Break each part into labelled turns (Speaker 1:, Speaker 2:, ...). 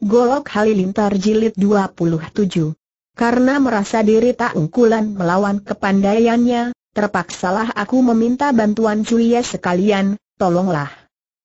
Speaker 1: Golok Halilintar Jilid 27. Karena merasa diri tak ungkulan melawan kepandaiannya, terpaksalah aku meminta bantuan Julia sekalian, tolonglah.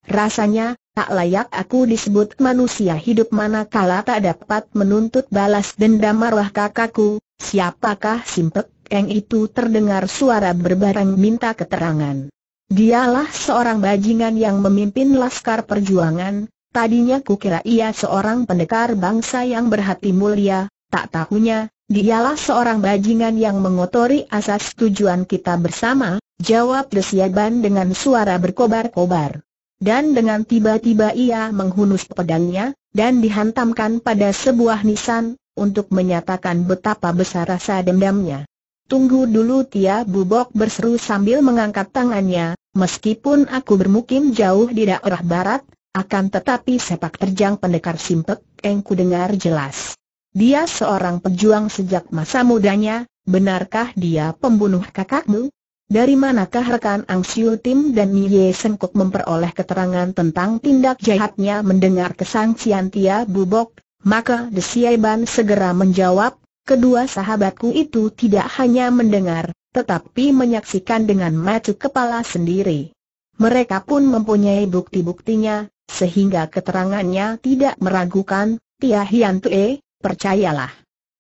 Speaker 1: Rasanya, tak layak aku disebut manusia hidup mana manakala tak dapat menuntut balas dendam marwah kakakku, siapakah Simpek yang itu terdengar suara berbarang minta keterangan. Dialah seorang bajingan yang memimpin laskar perjuangan, Tadinya kukira ia seorang pendekar bangsa yang berhati mulia, tak tahunya, dialah seorang bajingan yang mengotori asas tujuan kita bersama, jawab Desiaban dengan suara berkobar-kobar. Dan dengan tiba-tiba ia menghunus pedangnya, dan dihantamkan pada sebuah nisan, untuk menyatakan betapa besar rasa dendamnya. Tunggu dulu Tia Bubok berseru sambil mengangkat tangannya, meskipun aku bermukim jauh di daerah barat, akan tetapi sepak terjang pendekar Simpek, ku dengar jelas. Dia seorang pejuang sejak masa mudanya, benarkah dia pembunuh kakakmu? Dari manakah rekan Ang Siu Tim dan Nye Senkok memperoleh keterangan tentang tindak jahatnya mendengar kesangsian Tia Bubok? Maka Desiai Ban segera menjawab, kedua sahabatku itu tidak hanya mendengar, tetapi menyaksikan dengan mata kepala sendiri. Mereka pun mempunyai bukti-buktinya, sehingga keterangannya tidak meragukan, Tia Hian Tue, percayalah.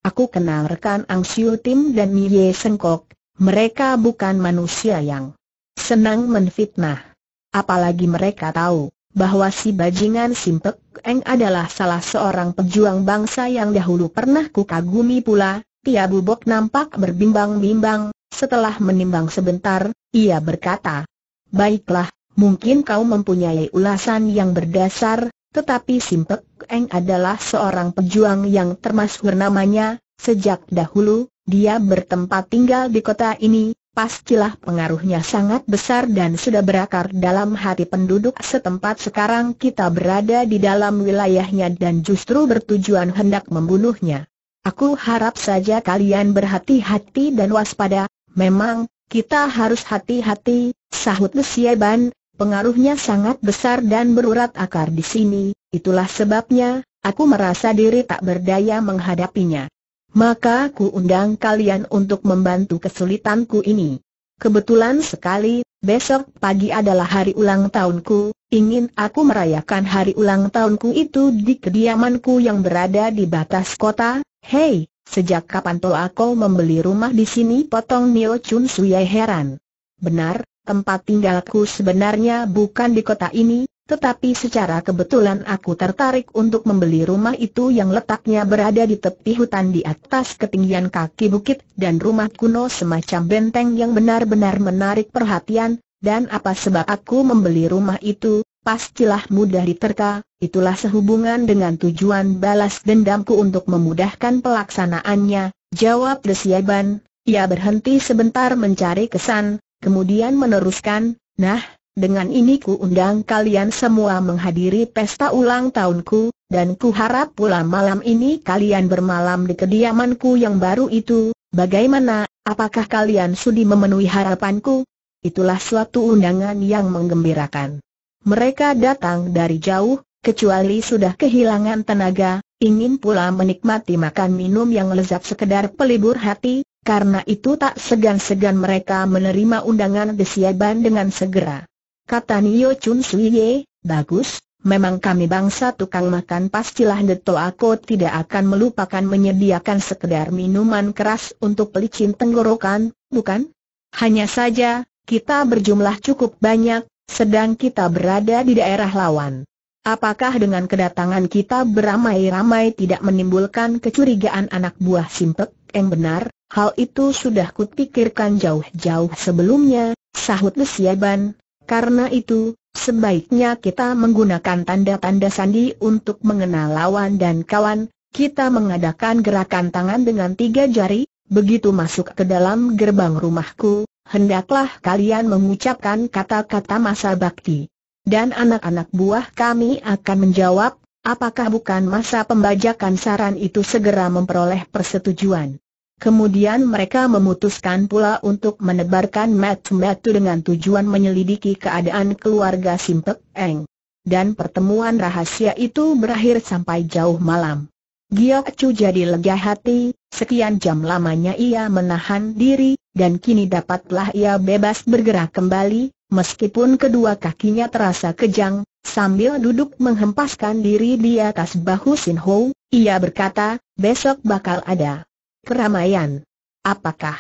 Speaker 1: Aku kenal rekan Ang Siu Tim dan milie Sengkok, mereka bukan manusia yang senang menfitnah. Apalagi mereka tahu bahwa si bajingan Simpek Eng adalah salah seorang pejuang bangsa yang dahulu pernah kukagumi pula. Tia Bubok nampak berbimbang-bimbang, setelah menimbang sebentar, ia berkata, Baiklah, Mungkin kau mempunyai ulasan yang berdasar, tetapi Simpek Eng adalah seorang pejuang yang termasuk namanya, sejak dahulu, dia bertempat tinggal di kota ini, pastilah pengaruhnya sangat besar dan sudah berakar dalam hati penduduk setempat sekarang kita berada di dalam wilayahnya dan justru bertujuan hendak membunuhnya. Aku harap saja kalian berhati-hati dan waspada, memang, kita harus hati-hati, sahut Ban, Pengaruhnya sangat besar dan berurat akar di sini, itulah sebabnya, aku merasa diri tak berdaya menghadapinya. Maka aku undang kalian untuk membantu kesulitanku ini. Kebetulan sekali, besok pagi adalah hari ulang tahunku, ingin aku merayakan hari ulang tahunku itu di kediamanku yang berada di batas kota, hei, sejak kapan toh aku membeli rumah di sini potong Nio Chun Suyai heran. Benar, tempat tinggalku sebenarnya bukan di kota ini, tetapi secara kebetulan aku tertarik untuk membeli rumah itu yang letaknya berada di tepi hutan di atas ketinggian kaki bukit dan rumah kuno semacam benteng yang benar-benar menarik perhatian, dan apa sebab aku membeli rumah itu, pastilah mudah diterka, itulah sehubungan dengan tujuan balas dendamku untuk memudahkan pelaksanaannya, jawab Desiaban, ia berhenti sebentar mencari kesan, kemudian meneruskan, nah, dengan ini ku undang kalian semua menghadiri pesta ulang tahunku, dan ku harap pula malam ini kalian bermalam di kediamanku yang baru itu, bagaimana, apakah kalian sudi memenuhi harapanku? Itulah suatu undangan yang menggembirakan. Mereka datang dari jauh, kecuali sudah kehilangan tenaga, ingin pula menikmati makan minum yang lezat sekedar pelibur hati, karena itu tak segan-segan mereka menerima undangan desiaban dengan segera. Kata Nio Chun Sui Ye. bagus, memang kami bangsa tukang makan pastilah deto aku tidak akan melupakan menyediakan sekedar minuman keras untuk pelicin tenggorokan, bukan? Hanya saja, kita berjumlah cukup banyak, sedang kita berada di daerah lawan. Apakah dengan kedatangan kita beramai-ramai tidak menimbulkan kecurigaan anak buah Simpek? Eng benar, hal itu sudah kupikirkan jauh-jauh sebelumnya, sahut Lesiaban. Karena itu, sebaiknya kita menggunakan tanda-tanda sandi untuk mengenal lawan dan kawan, kita mengadakan gerakan tangan dengan tiga jari, begitu masuk ke dalam gerbang rumahku, hendaklah kalian mengucapkan kata-kata masa bakti. Dan anak-anak buah kami akan menjawab, apakah bukan masa pembajakan saran itu segera memperoleh persetujuan. Kemudian mereka memutuskan pula untuk menebarkan metu-metu dengan tujuan menyelidiki keadaan keluarga Simpek Eng. Dan pertemuan rahasia itu berakhir sampai jauh malam. Giok Chu jadi lega hati, sekian jam lamanya ia menahan diri, dan kini dapatlah ia bebas bergerak kembali, meskipun kedua kakinya terasa kejang, sambil duduk menghempaskan diri di atas bahu Sin Ho, ia berkata, besok bakal ada keramaian. Apakah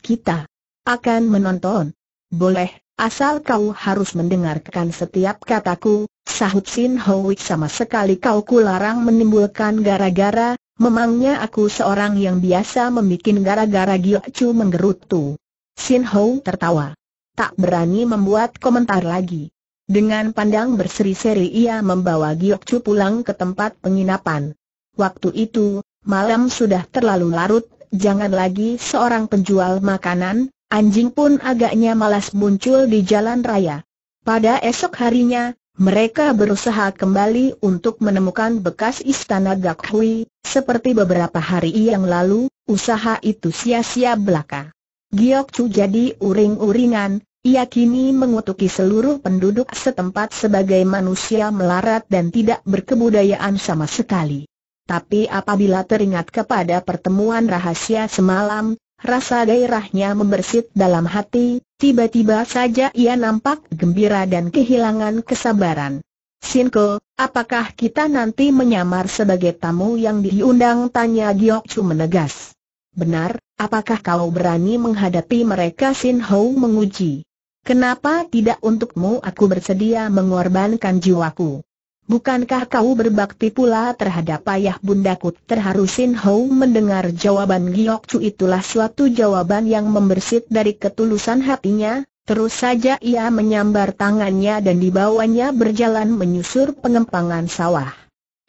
Speaker 1: kita akan menonton? Boleh, asal kau harus mendengarkan setiap kataku, sahut Sin Howik sama sekali kau kularang menimbulkan gara-gara, memangnya aku seorang yang biasa membuat gara-gara Chu menggerutu. Sin Hou tertawa. Tak berani membuat komentar lagi. Dengan pandang berseri-seri ia membawa Chu pulang ke tempat penginapan. Waktu itu, Malam sudah terlalu larut, jangan lagi seorang penjual makanan, anjing pun agaknya malas muncul di jalan raya. Pada esok harinya, mereka berusaha kembali untuk menemukan bekas istana Gakhui, seperti beberapa hari yang lalu, usaha itu sia-sia belaka. Giok Chu jadi uring-uringan, ia kini mengutuki seluruh penduduk setempat sebagai manusia melarat dan tidak berkebudayaan sama sekali. Tapi apabila teringat kepada pertemuan rahasia semalam, rasa gairahnya membersit dalam hati, tiba-tiba saja ia nampak gembira dan kehilangan kesabaran. Sinko, apakah kita nanti menyamar sebagai tamu yang diundang? Tanya Giok Chu menegas. Benar, apakah kau berani menghadapi mereka? Sin Hou menguji. Kenapa tidak untukmu aku bersedia mengorbankan jiwaku? Bukankah kau berbakti pula terhadap ayah bundaku? Terharu Sin Hou mendengar jawaban Giok Chu itulah suatu jawaban yang membersit dari ketulusan hatinya, terus saja ia menyambar tangannya dan dibawanya berjalan menyusur pengempangan sawah.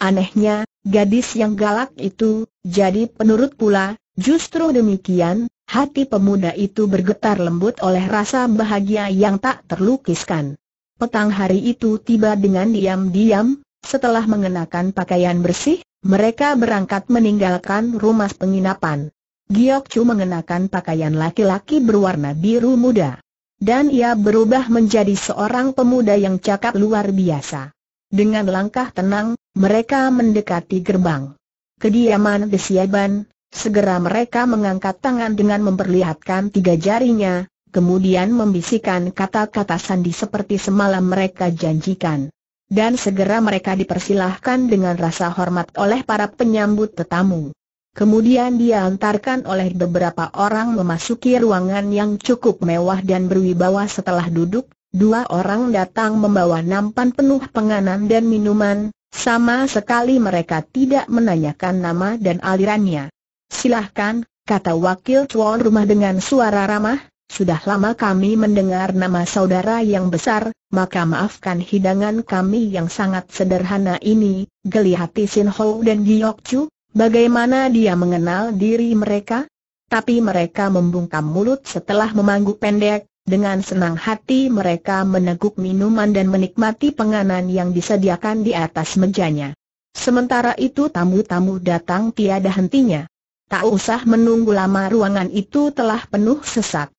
Speaker 1: Anehnya, gadis yang galak itu, jadi penurut pula, justru demikian, hati pemuda itu bergetar lembut oleh rasa bahagia yang tak terlukiskan. Petang hari itu tiba dengan diam-diam, setelah mengenakan pakaian bersih, mereka berangkat meninggalkan rumah penginapan. Giok Chu mengenakan pakaian laki-laki berwarna biru muda. Dan ia berubah menjadi seorang pemuda yang cakap luar biasa. Dengan langkah tenang, mereka mendekati gerbang. Kediaman Desiaban, segera mereka mengangkat tangan dengan memperlihatkan tiga jarinya, kemudian membisikkan kata-kata sandi seperti semalam mereka janjikan. Dan segera mereka dipersilahkan dengan rasa hormat oleh para penyambut tetamu. Kemudian diantarkan oleh beberapa orang memasuki ruangan yang cukup mewah dan berwibawa setelah duduk, dua orang datang membawa nampan penuh penganan dan minuman, sama sekali mereka tidak menanyakan nama dan alirannya. Silahkan, kata wakil tuan rumah dengan suara ramah, sudah lama kami mendengar nama saudara yang besar, maka maafkan hidangan kami yang sangat sederhana ini, geli hati Sin Ho dan Giyok Chu, bagaimana dia mengenal diri mereka? Tapi mereka membungkam mulut setelah memangguk pendek, dengan senang hati mereka meneguk minuman dan menikmati penganan yang disediakan di atas mejanya. Sementara itu tamu-tamu datang tiada hentinya. Tak usah menunggu lama ruangan itu telah penuh sesak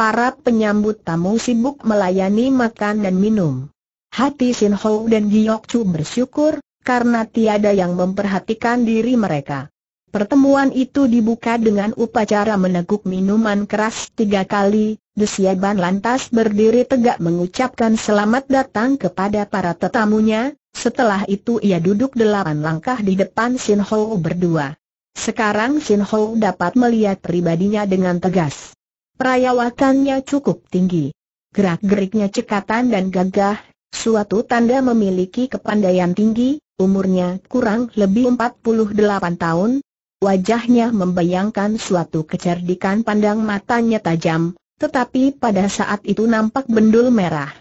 Speaker 1: para penyambut tamu sibuk melayani makan dan minum. Hati Sin Ho dan Giok Chu bersyukur, karena tiada yang memperhatikan diri mereka. Pertemuan itu dibuka dengan upacara meneguk minuman keras tiga kali, Desiaban lantas berdiri tegak mengucapkan selamat datang kepada para tetamunya, setelah itu ia duduk delapan langkah di depan Sin Ho berdua. Sekarang Sin Ho dapat melihat pribadinya dengan tegas. Perayawatannya cukup tinggi. Gerak-geriknya cekatan dan gagah, suatu tanda memiliki kepandaian tinggi, umurnya kurang lebih 48 tahun. Wajahnya membayangkan suatu kecerdikan pandang matanya tajam, tetapi pada saat itu nampak bendul merah.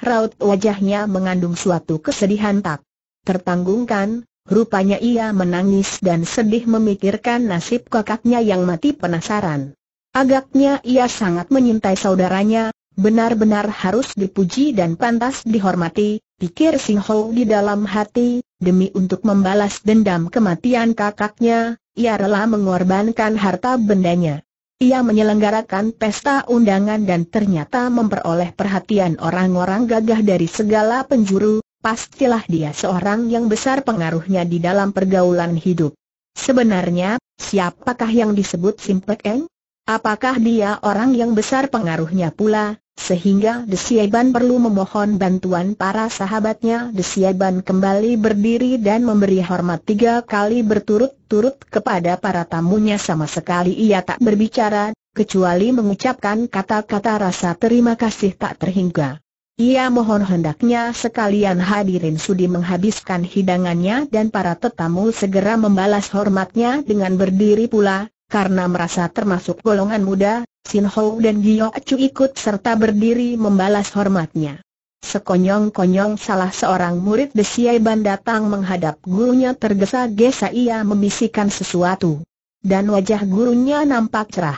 Speaker 1: Raut wajahnya mengandung suatu kesedihan tak tertanggungkan, rupanya ia menangis dan sedih memikirkan nasib kakaknya yang mati penasaran. Agaknya ia sangat menyintai saudaranya, benar-benar harus dipuji dan pantas dihormati, pikir Sing Ho di dalam hati, demi untuk membalas dendam kematian kakaknya, ia rela mengorbankan harta bendanya. Ia menyelenggarakan pesta undangan dan ternyata memperoleh perhatian orang-orang gagah dari segala penjuru, pastilah dia seorang yang besar pengaruhnya di dalam pergaulan hidup. Sebenarnya, siapakah yang disebut Simpek Eng? Apakah dia orang yang besar pengaruhnya pula, sehingga Desiaban perlu memohon bantuan para sahabatnya Desiaban kembali berdiri dan memberi hormat tiga kali berturut-turut kepada para tamunya sama sekali ia tak berbicara, kecuali mengucapkan kata-kata rasa terima kasih tak terhingga. Ia mohon hendaknya sekalian hadirin sudi menghabiskan hidangannya dan para tetamu segera membalas hormatnya dengan berdiri pula, karena merasa termasuk golongan muda, Sin Ho dan Gio Acu ikut serta berdiri membalas hormatnya. Sekonyong-konyong salah seorang murid Desiai Ban datang menghadap gurunya tergesa-gesa ia membisikkan sesuatu. Dan wajah gurunya nampak cerah.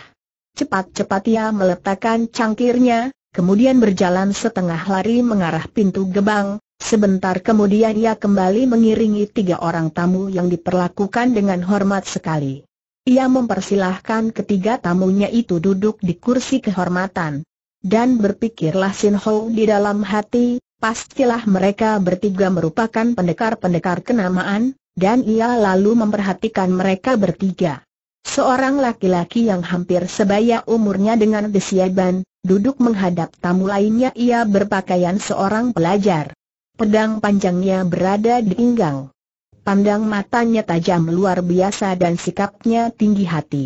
Speaker 1: Cepat-cepat ia meletakkan cangkirnya, kemudian berjalan setengah lari mengarah pintu gebang, Sebentar kemudian ia kembali mengiringi tiga orang tamu yang diperlakukan dengan hormat sekali. Ia mempersilahkan ketiga tamunya itu duduk di kursi kehormatan. Dan berpikirlah Sin Ho di dalam hati, pastilah mereka bertiga merupakan pendekar-pendekar kenamaan, dan ia lalu memperhatikan mereka bertiga. Seorang laki-laki yang hampir sebaya umurnya dengan desiaban, duduk menghadap tamu lainnya ia berpakaian seorang pelajar. Pedang panjangnya berada di pinggang pandang matanya tajam luar biasa dan sikapnya tinggi hati.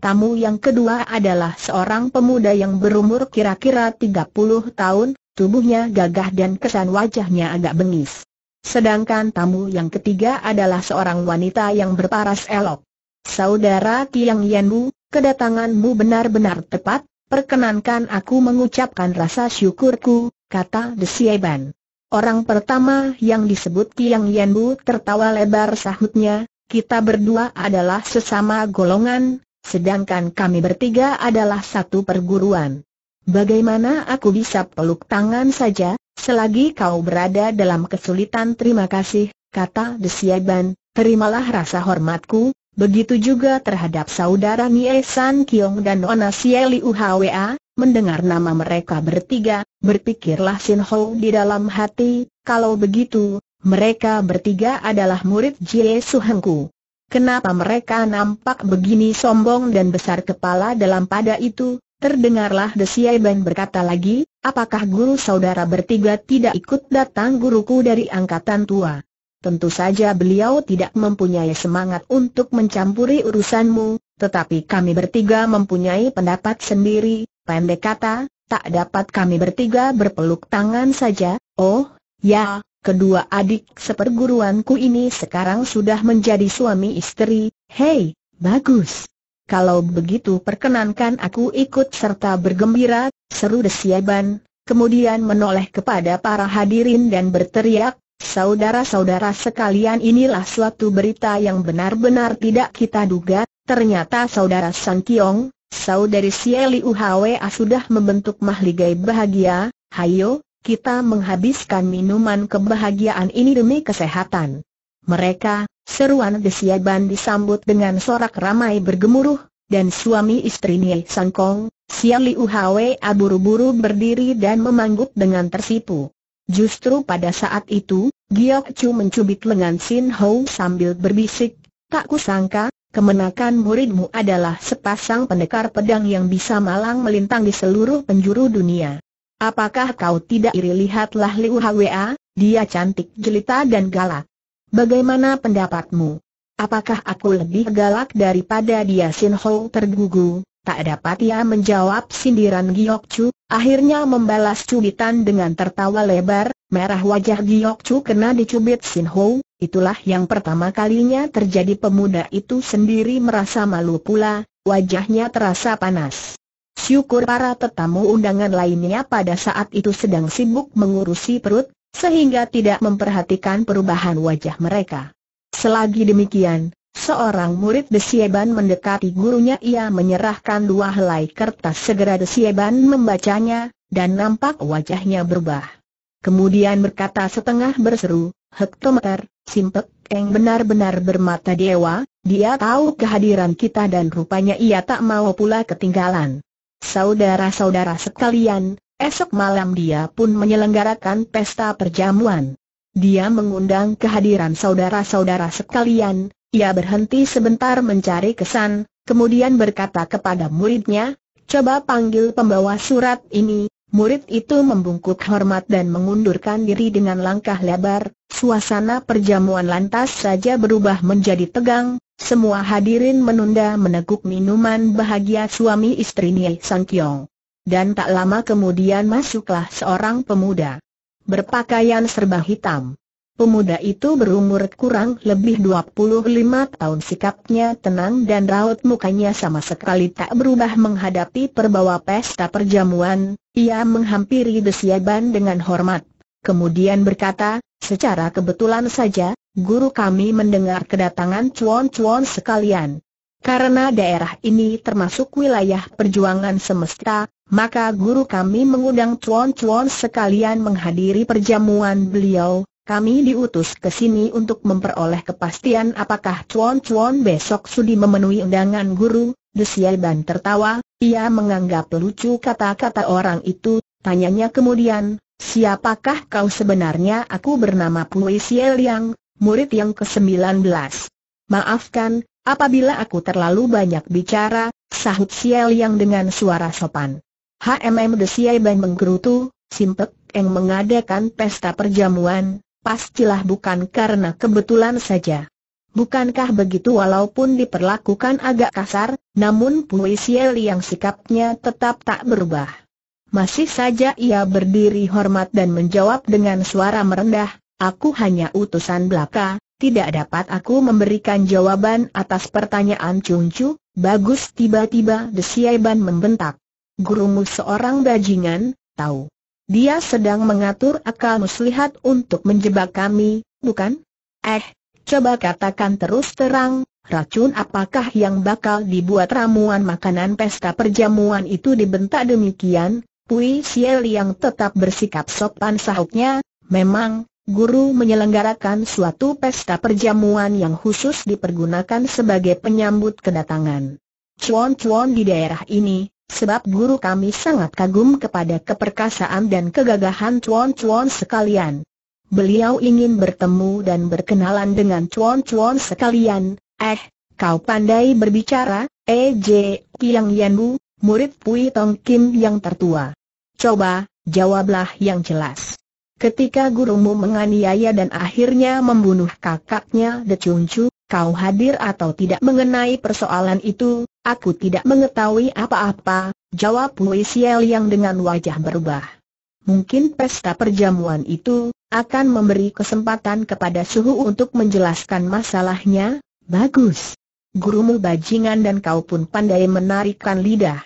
Speaker 1: Tamu yang kedua adalah seorang pemuda yang berumur kira-kira 30 tahun, tubuhnya gagah dan kesan wajahnya agak bengis. Sedangkan tamu yang ketiga adalah seorang wanita yang berparas elok. Saudara Tiang Yanbu, kedatanganmu benar-benar tepat, perkenankan aku mengucapkan rasa syukurku, kata Desieban. Orang pertama yang disebut Tiang Yanbu tertawa lebar sahutnya, kita berdua adalah sesama golongan, sedangkan kami bertiga adalah satu perguruan. Bagaimana aku bisa peluk tangan saja, selagi kau berada dalam kesulitan terima kasih, kata Desiaban, terimalah rasa hormatku, begitu juga terhadap saudara Nie San Kiong dan Ona Sieli UHWA, Mendengar nama mereka bertiga, berpikirlah Sin Ho di dalam hati, kalau begitu, mereka bertiga adalah murid Jie Suhengku. Kenapa mereka nampak begini sombong dan besar kepala dalam pada itu? Terdengarlah Desiai Ben berkata lagi, apakah guru saudara bertiga tidak ikut datang guruku dari angkatan tua? Tentu saja beliau tidak mempunyai semangat untuk mencampuri urusanmu, tetapi kami bertiga mempunyai pendapat sendiri, Pendek kata, tak dapat kami bertiga berpeluk tangan saja, oh, ya, kedua adik seperguruanku ini sekarang sudah menjadi suami istri, hei, bagus. Kalau begitu perkenankan aku ikut serta bergembira, seru Desiaban. kemudian menoleh kepada para hadirin dan berteriak, Saudara-saudara sekalian inilah suatu berita yang benar-benar tidak kita duga, ternyata saudara Sang Kiong, Saudari Sieli UHWA sudah membentuk mahligai bahagia, hayo, kita menghabiskan minuman kebahagiaan ini demi kesehatan. Mereka, seruan Desiaban disambut dengan sorak ramai bergemuruh, dan suami istri Nie Sangkong, Sieli UHWA buru-buru berdiri dan memangguk dengan tersipu. Justru pada saat itu, Giok Chu mencubit lengan Sin Ho sambil berbisik, tak kusangka, kemenakan muridmu adalah sepasang pendekar pedang yang bisa malang melintang di seluruh penjuru dunia. Apakah kau tidak iri lihatlah Liu Hwa, dia cantik jelita dan galak. Bagaimana pendapatmu? Apakah aku lebih galak daripada dia Sin Ho tergugu? Tak dapat ia menjawab sindiran Giok Chu, akhirnya membalas cubitan dengan tertawa lebar, merah wajah Giok Chu kena dicubit Sin Ho, Itulah yang pertama kalinya terjadi pemuda itu sendiri merasa malu pula, wajahnya terasa panas. Syukur para tetamu undangan lainnya pada saat itu sedang sibuk mengurusi perut, sehingga tidak memperhatikan perubahan wajah mereka. Selagi demikian, Seorang murid Desieban mendekati gurunya ia menyerahkan dua helai kertas segera Desieban membacanya, dan nampak wajahnya berubah. Kemudian berkata setengah berseru, hektometer, Simpek Eng benar-benar bermata dewa, dia tahu kehadiran kita dan rupanya ia tak mau pula ketinggalan. Saudara-saudara sekalian, esok malam dia pun menyelenggarakan pesta perjamuan. Dia mengundang kehadiran saudara-saudara sekalian, ia berhenti sebentar mencari kesan, kemudian berkata kepada muridnya, Coba panggil pembawa surat ini, Murid itu membungkuk hormat dan mengundurkan diri dengan langkah lebar, suasana perjamuan lantas saja berubah menjadi tegang, semua hadirin menunda meneguk minuman bahagia suami istri Sang Sankyong. Dan tak lama kemudian masuklah seorang pemuda berpakaian serba hitam. Pemuda itu berumur kurang lebih 25 tahun sikapnya tenang dan raut mukanya sama sekali tak berubah menghadapi perbawa pesta perjamuan, ia menghampiri Desiaban dengan hormat. Kemudian berkata, secara kebetulan saja, guru kami mendengar kedatangan cuan-cuan sekalian. Karena daerah ini termasuk wilayah perjuangan semesta, maka guru kami mengundang cuan-cuan sekalian menghadiri perjamuan beliau, kami diutus ke sini untuk memperoleh kepastian apakah cuan-cuan besok sudi memenuhi undangan guru. Desial Ban tertawa, ia menganggap lucu kata-kata orang itu, tanyanya kemudian, siapakah kau sebenarnya aku bernama Pui Siel Yang, murid yang ke-19. Maafkan, apabila aku terlalu banyak bicara, sahut Siel Yang dengan suara sopan. HMM Desial Ban menggerutu, Simpek yang mengadakan pesta perjamuan, pastilah bukan karena kebetulan saja. Bukankah begitu walaupun diperlakukan agak kasar, namun Pui Siel yang sikapnya tetap tak berubah. Masih saja ia berdiri hormat dan menjawab dengan suara merendah, aku hanya utusan belaka, tidak dapat aku memberikan jawaban atas pertanyaan Cungcu, bagus tiba-tiba Desiaiban membentak. Gurumu seorang bajingan, tahu. Dia sedang mengatur akal muslihat untuk menjebak kami, bukan? Eh, coba katakan terus terang, racun apakah yang bakal dibuat ramuan makanan pesta perjamuan itu dibentak demikian? Pui Siel yang tetap bersikap sopan sahutnya, memang, guru menyelenggarakan suatu pesta perjamuan yang khusus dipergunakan sebagai penyambut kedatangan. Cuan-cuan di daerah ini, sebab guru kami sangat kagum kepada keperkasaan dan kegagahan cuan-cuan sekalian. Beliau ingin bertemu dan berkenalan dengan cuan-cuan sekalian, eh, kau pandai berbicara, E.J. Eh, Kiang Yanbu, murid Pui Tong Kim yang tertua. Coba, jawablah yang jelas. Ketika gurumu menganiaya dan akhirnya membunuh kakaknya De Chun Chu, kau hadir atau tidak mengenai persoalan itu, aku tidak mengetahui apa-apa, jawab Wei Xiel yang dengan wajah berubah. Mungkin pesta perjamuan itu, akan memberi kesempatan kepada Suhu untuk menjelaskan masalahnya, bagus. Gurumu bajingan dan kau pun pandai menarikkan lidah.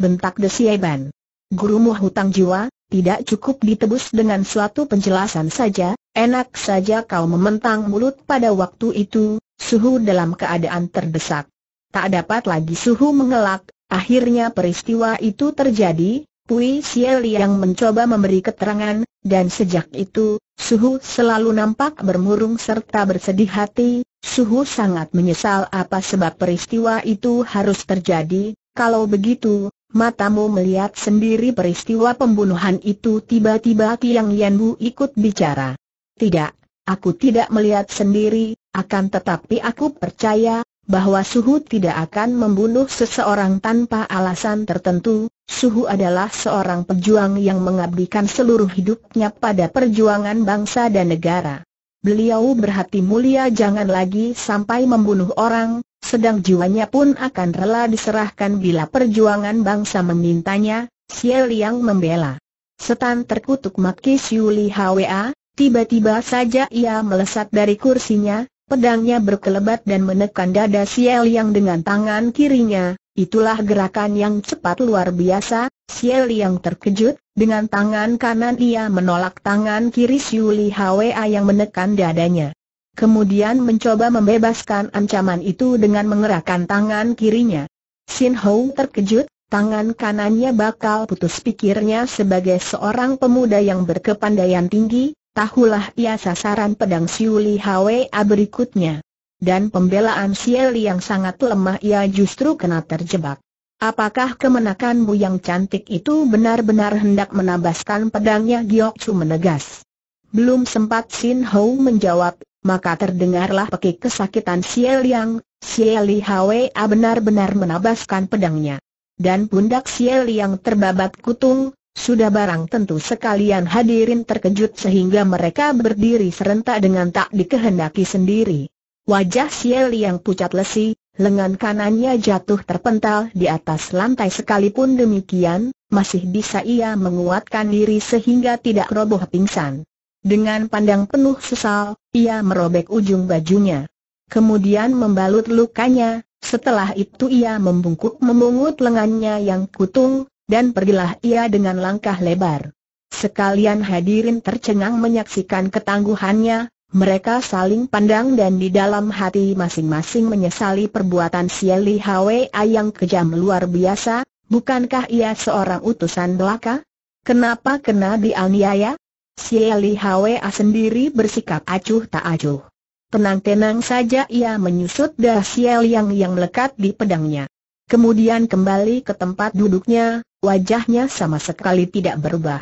Speaker 1: Bentak Desieban. Gurumu hutang jiwa, tidak cukup ditebus dengan suatu penjelasan saja, enak saja kau mementang mulut pada waktu itu, Suhu dalam keadaan terdesak. Tak dapat lagi Suhu mengelak, akhirnya peristiwa itu terjadi, Pui Siel yang mencoba memberi keterangan, dan sejak itu, Suhu selalu nampak bermurung serta bersedih hati, Suhu sangat menyesal apa sebab peristiwa itu harus terjadi, kalau begitu, matamu melihat sendiri peristiwa pembunuhan itu tiba-tiba Tiang Yanbu ikut bicara. Tidak, aku tidak melihat sendiri, akan tetapi aku percaya, bahwa Suhu tidak akan membunuh seseorang tanpa alasan tertentu, Suhu adalah seorang pejuang yang mengabdikan seluruh hidupnya pada perjuangan bangsa dan negara. Beliau berhati mulia jangan lagi sampai membunuh orang, sedang jiwanya pun akan rela diserahkan bila perjuangan bangsa memintanya, Siel yang membela. Setan terkutuk Maki Siuli HWA, tiba-tiba saja ia melesat dari kursinya, Pedangnya berkelebat dan menekan dada Siel yang dengan tangan kirinya, itulah gerakan yang cepat luar biasa, Siel yang terkejut, dengan tangan kanan ia menolak tangan kiri Siuli Hwa yang menekan dadanya. Kemudian mencoba membebaskan ancaman itu dengan mengerahkan tangan kirinya. Sin Hou terkejut, tangan kanannya bakal putus pikirnya sebagai seorang pemuda yang berkepandaian tinggi, tahulah ia sasaran pedang Siuli Hwa berikutnya. Dan pembelaan Sieli yang sangat lemah ia justru kena terjebak. Apakah kemenakanmu yang cantik itu benar-benar hendak menabaskan pedangnya Giok Chu menegas. Belum sempat Sin Ho menjawab, maka terdengarlah pekik kesakitan Siel Yang, Sieli Hwa benar-benar menabaskan pedangnya. Dan pundak Siel Yang terbabat kutung, sudah barang tentu sekalian hadirin terkejut sehingga mereka berdiri serentak dengan tak dikehendaki sendiri. Wajah Siel yang pucat lesi, lengan kanannya jatuh terpental di atas lantai sekalipun demikian, masih bisa ia menguatkan diri sehingga tidak roboh pingsan. Dengan pandang penuh sesal, ia merobek ujung bajunya. Kemudian membalut lukanya, setelah itu ia membungkuk memungut lengannya yang kutung, dan pergilah ia dengan langkah lebar. Sekalian hadirin tercengang menyaksikan ketangguhannya, mereka saling pandang dan di dalam hati masing-masing menyesali perbuatan Sieli Hwa yang kejam luar biasa, bukankah ia seorang utusan belaka? Kenapa kena dianiaya? Sieli Hwa sendiri bersikap acuh tak acuh. Tenang-tenang saja ia menyusut dah Sieli yang yang melekat di pedangnya. Kemudian kembali ke tempat duduknya, wajahnya sama sekali tidak berubah.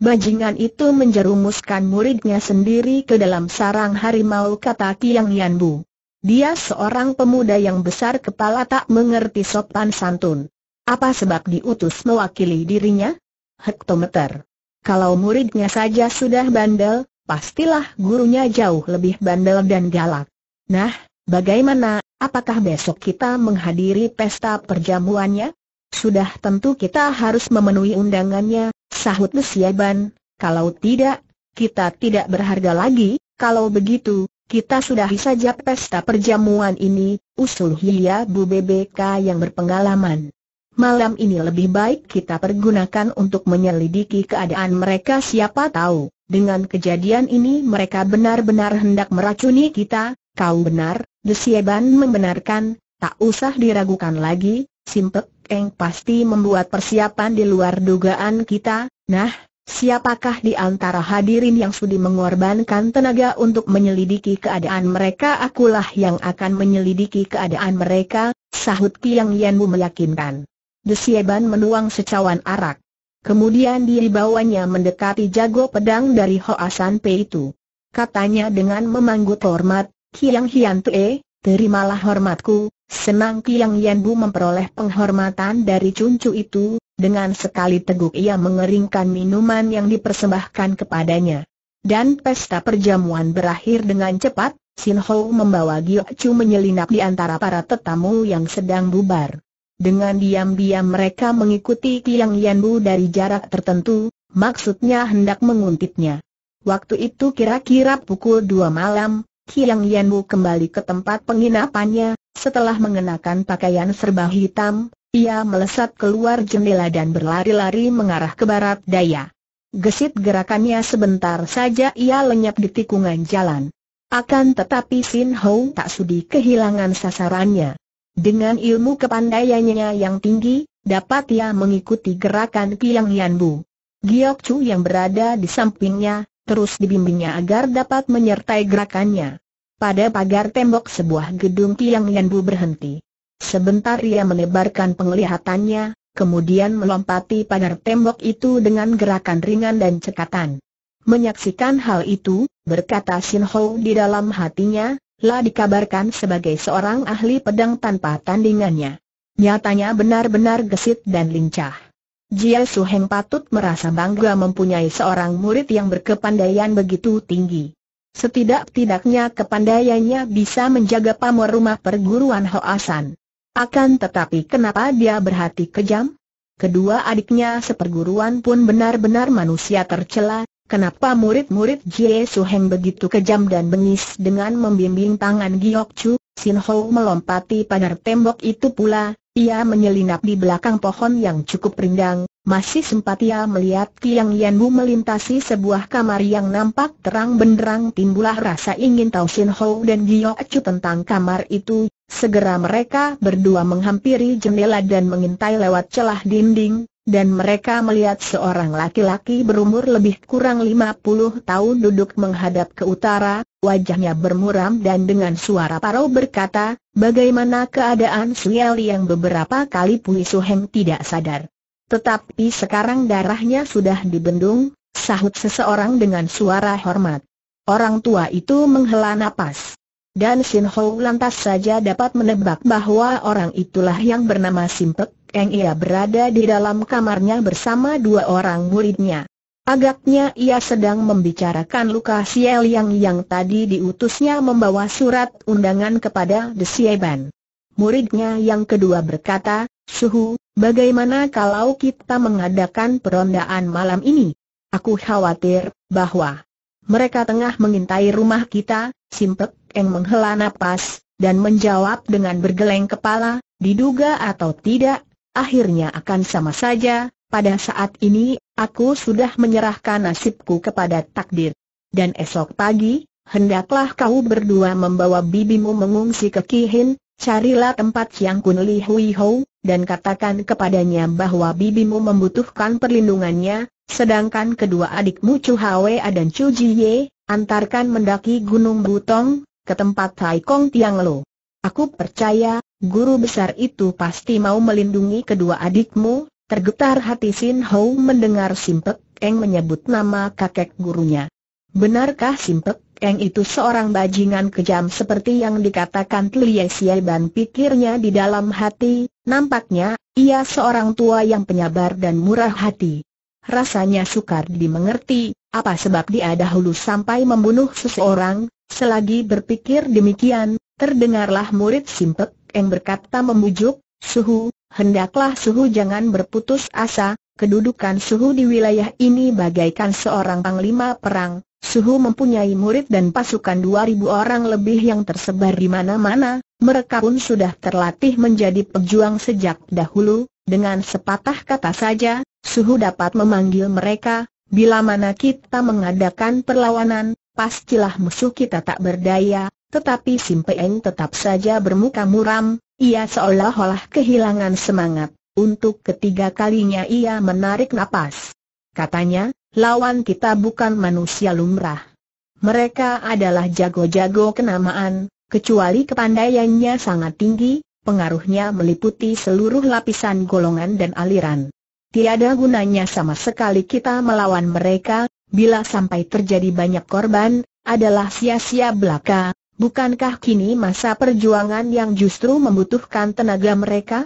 Speaker 1: Bajingan itu menjerumuskan muridnya sendiri ke dalam sarang harimau kata Kiang Yanbu. Dia seorang pemuda yang besar kepala tak mengerti sopan santun. Apa sebab diutus mewakili dirinya? Hektometer. Kalau muridnya saja sudah bandel, pastilah gurunya jauh lebih bandel dan galak. Nah, Bagaimana, apakah besok kita menghadiri pesta perjamuannya? Sudah tentu kita harus memenuhi undangannya, sahut Lesiaban. Kalau tidak, kita tidak berharga lagi, kalau begitu, kita sudahi saja pesta perjamuan ini, usul Hiya Bu BBK yang berpengalaman. Malam ini lebih baik kita pergunakan untuk menyelidiki keadaan mereka siapa tahu, dengan kejadian ini mereka benar-benar hendak meracuni kita, Kau benar, Desieban membenarkan, tak usah diragukan lagi, Simpek Eng pasti membuat persiapan di luar dugaan kita, nah, Siapakah di antara hadirin yang sudi mengorbankan tenaga untuk menyelidiki keadaan mereka? Akulah yang akan menyelidiki keadaan mereka, sahut Kiang Yanbu meyakinkan. Desieban menuang secawan arak. Kemudian dibawanya mendekati jago pedang dari Hoasan Pei itu. Katanya dengan memanggut hormat, Kiang Hian Tue, terimalah hormatku, senang Kiang Yan Bu memperoleh penghormatan dari cuncu itu, dengan sekali teguk ia mengeringkan minuman yang dipersembahkan kepadanya. Dan pesta perjamuan berakhir dengan cepat, Sin Ho membawa Giok Chu menyelinap di antara para tetamu yang sedang bubar. Dengan diam-diam mereka mengikuti Kiang Yan Bu dari jarak tertentu, maksudnya hendak menguntitnya. Waktu itu kira-kira pukul 2 malam, Kiang Yanbu kembali ke tempat penginapannya, setelah mengenakan pakaian serba hitam, ia melesat keluar jendela dan berlari-lari mengarah ke barat daya. Gesit gerakannya sebentar saja ia lenyap di tikungan jalan. Akan tetapi Sin Hou tak sudi kehilangan sasarannya. Dengan ilmu kepandaiannya yang tinggi, dapat ia mengikuti gerakan Kiang Yanbu. Giok Chu yang berada di sampingnya, terus dibimbingnya agar dapat menyertai gerakannya. Pada pagar tembok sebuah gedung Tiang Yanbu berhenti. Sebentar ia menebarkan penglihatannya, kemudian melompati pagar tembok itu dengan gerakan ringan dan cekatan. Menyaksikan hal itu, berkata Sin Ho di dalam hatinya, lah dikabarkan sebagai seorang ahli pedang tanpa tandingannya. Nyatanya benar-benar gesit dan lincah. Jia Heng patut merasa bangga mempunyai seorang murid yang berkepandaian begitu tinggi. Setidak-tidaknya kepandaiannya bisa menjaga pamor rumah perguruan Hoasan. Akan tetapi kenapa dia berhati kejam? Kedua adiknya seperguruan pun benar-benar manusia tercela, kenapa murid-murid Jie Heng begitu kejam dan bengis dengan membimbing tangan Giok Chu, Sin Ho melompati pagar tembok itu pula, ia menyelinap di belakang pohon yang cukup rindang, masih sempat ia melihat Kiang Yanbu melintasi sebuah kamar yang nampak terang benderang Timbulah rasa ingin tahu Shin Ho dan Gio Acu tentang kamar itu, segera mereka berdua menghampiri jendela dan mengintai lewat celah dinding, dan mereka melihat seorang laki-laki berumur lebih kurang 50 tahun duduk menghadap ke utara, wajahnya bermuram dan dengan suara parau berkata, bagaimana keadaan Suyel yang beberapa kali Pui tidak sadar. Tetapi sekarang darahnya sudah dibendung, sahut seseorang dengan suara hormat. Orang tua itu menghela napas. Dan Sin Ho lantas saja dapat menebak bahwa orang itulah yang bernama Simpek, Eng ia berada di dalam kamarnya bersama dua orang muridnya. Agaknya ia sedang membicarakan luka siel yang yang tadi diutusnya membawa surat undangan kepada Sieban. Muridnya yang kedua berkata, Suhu, bagaimana kalau kita mengadakan perondaan malam ini? Aku khawatir bahwa mereka tengah mengintai rumah kita, Simpek Eng menghela nafas dan menjawab dengan bergeleng kepala, diduga atau tidak, akhirnya akan sama saja, pada saat ini, aku sudah menyerahkan nasibku kepada takdir. Dan esok pagi, hendaklah kau berdua membawa bibimu mengungsi ke Kihin, carilah tempat yang kunli Hui Hou, dan katakan kepadanya bahwa bibimu membutuhkan perlindungannya, sedangkan kedua adikmu Chu Hwa dan Chu Ye, antarkan mendaki Gunung Butong, ke tempat Tai Kong Tiang Lo. Aku percaya, guru besar itu pasti mau melindungi kedua adikmu, tergetar hati Sin Hou mendengar Simpek Eng menyebut nama kakek gurunya. Benarkah Simpek Eng itu seorang bajingan kejam seperti yang dikatakan Tlie Ban pikirnya di dalam hati, nampaknya, ia seorang tua yang penyabar dan murah hati. Rasanya sukar dimengerti, apa sebab dia dahulu sampai membunuh seseorang, selagi berpikir demikian, Terdengarlah murid Simpek yang berkata memujuk Suhu, hendaklah Suhu jangan berputus asa, kedudukan Suhu di wilayah ini bagaikan seorang panglima perang, Suhu mempunyai murid dan pasukan 2000 orang lebih yang tersebar di mana-mana, mereka pun sudah terlatih menjadi pejuang sejak dahulu, dengan sepatah kata saja, Suhu dapat memanggil mereka, bila mana kita mengadakan perlawanan, pastilah musuh kita tak berdaya, tetapi Sim tetap saja bermuka muram, ia seolah-olah kehilangan semangat. Untuk ketiga kalinya ia menarik napas. Katanya, lawan kita bukan manusia lumrah. Mereka adalah jago-jago kenamaan, kecuali kepandaiannya sangat tinggi, pengaruhnya meliputi seluruh lapisan golongan dan aliran. Tiada gunanya sama sekali kita melawan mereka, bila sampai terjadi banyak korban, adalah sia-sia belaka, Bukankah kini masa perjuangan yang justru membutuhkan tenaga mereka?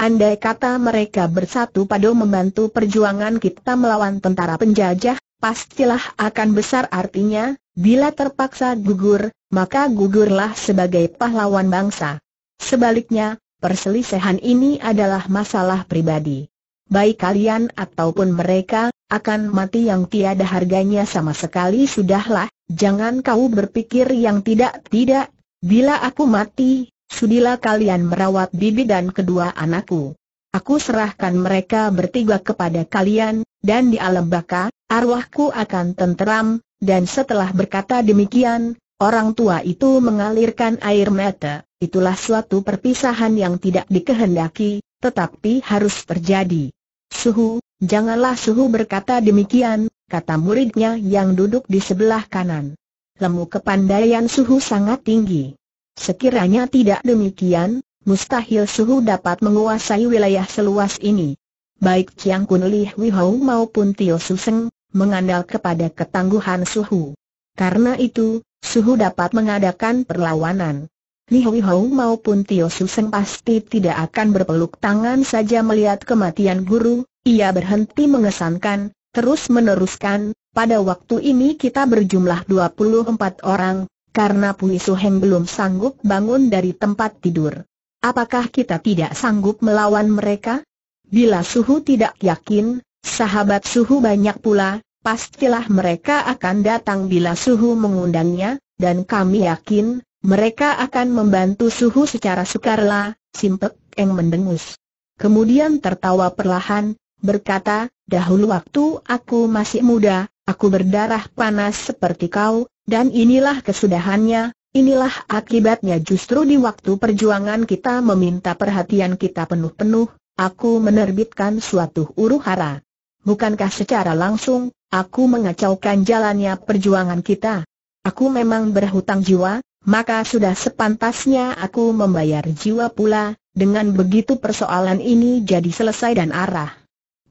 Speaker 1: Andai kata mereka bersatu padu membantu perjuangan kita melawan tentara penjajah, pastilah akan besar artinya, bila terpaksa gugur, maka gugurlah sebagai pahlawan bangsa. Sebaliknya, perselisihan ini adalah masalah pribadi. Baik kalian ataupun mereka, akan mati yang tiada harganya sama sekali sudahlah, Jangan kau berpikir yang tidak-tidak, bila aku mati, sudilah kalian merawat bibi dan kedua anakku. Aku serahkan mereka bertiga kepada kalian, dan di alam baka, arwahku akan tenteram, dan setelah berkata demikian, orang tua itu mengalirkan air mata. Itulah suatu perpisahan yang tidak dikehendaki, tetapi harus terjadi. Suhu, janganlah Suhu berkata demikian, kata muridnya yang duduk di sebelah kanan. Lemu kepandaian suhu sangat tinggi. Sekiranya tidak demikian, mustahil suhu dapat menguasai wilayah seluas ini. Baik Chiang Kun Li Hui Hou maupun Tio Suseng, mengandal kepada ketangguhan suhu. Karena itu, suhu dapat mengadakan perlawanan. Li Hui Hou maupun Tio Suseng pasti tidak akan berpeluk tangan saja melihat kematian guru, ia berhenti mengesankan, terus meneruskan, pada waktu ini kita berjumlah 24 orang, karena Pui Suheng belum sanggup bangun dari tempat tidur. Apakah kita tidak sanggup melawan mereka? Bila Suhu tidak yakin, sahabat Suhu banyak pula, pastilah mereka akan datang bila Suhu mengundangnya, dan kami yakin, mereka akan membantu Suhu secara sukarela, Simpek yang mendengus. Kemudian tertawa perlahan, berkata, dahulu waktu aku masih muda, aku berdarah panas seperti kau, dan inilah kesudahannya, inilah akibatnya justru di waktu perjuangan kita meminta perhatian kita penuh-penuh, aku menerbitkan suatu uruhara hara. Bukankah secara langsung, aku mengacaukan jalannya perjuangan kita? Aku memang berhutang jiwa, maka sudah sepantasnya aku membayar jiwa pula, dengan begitu persoalan ini jadi selesai dan arah.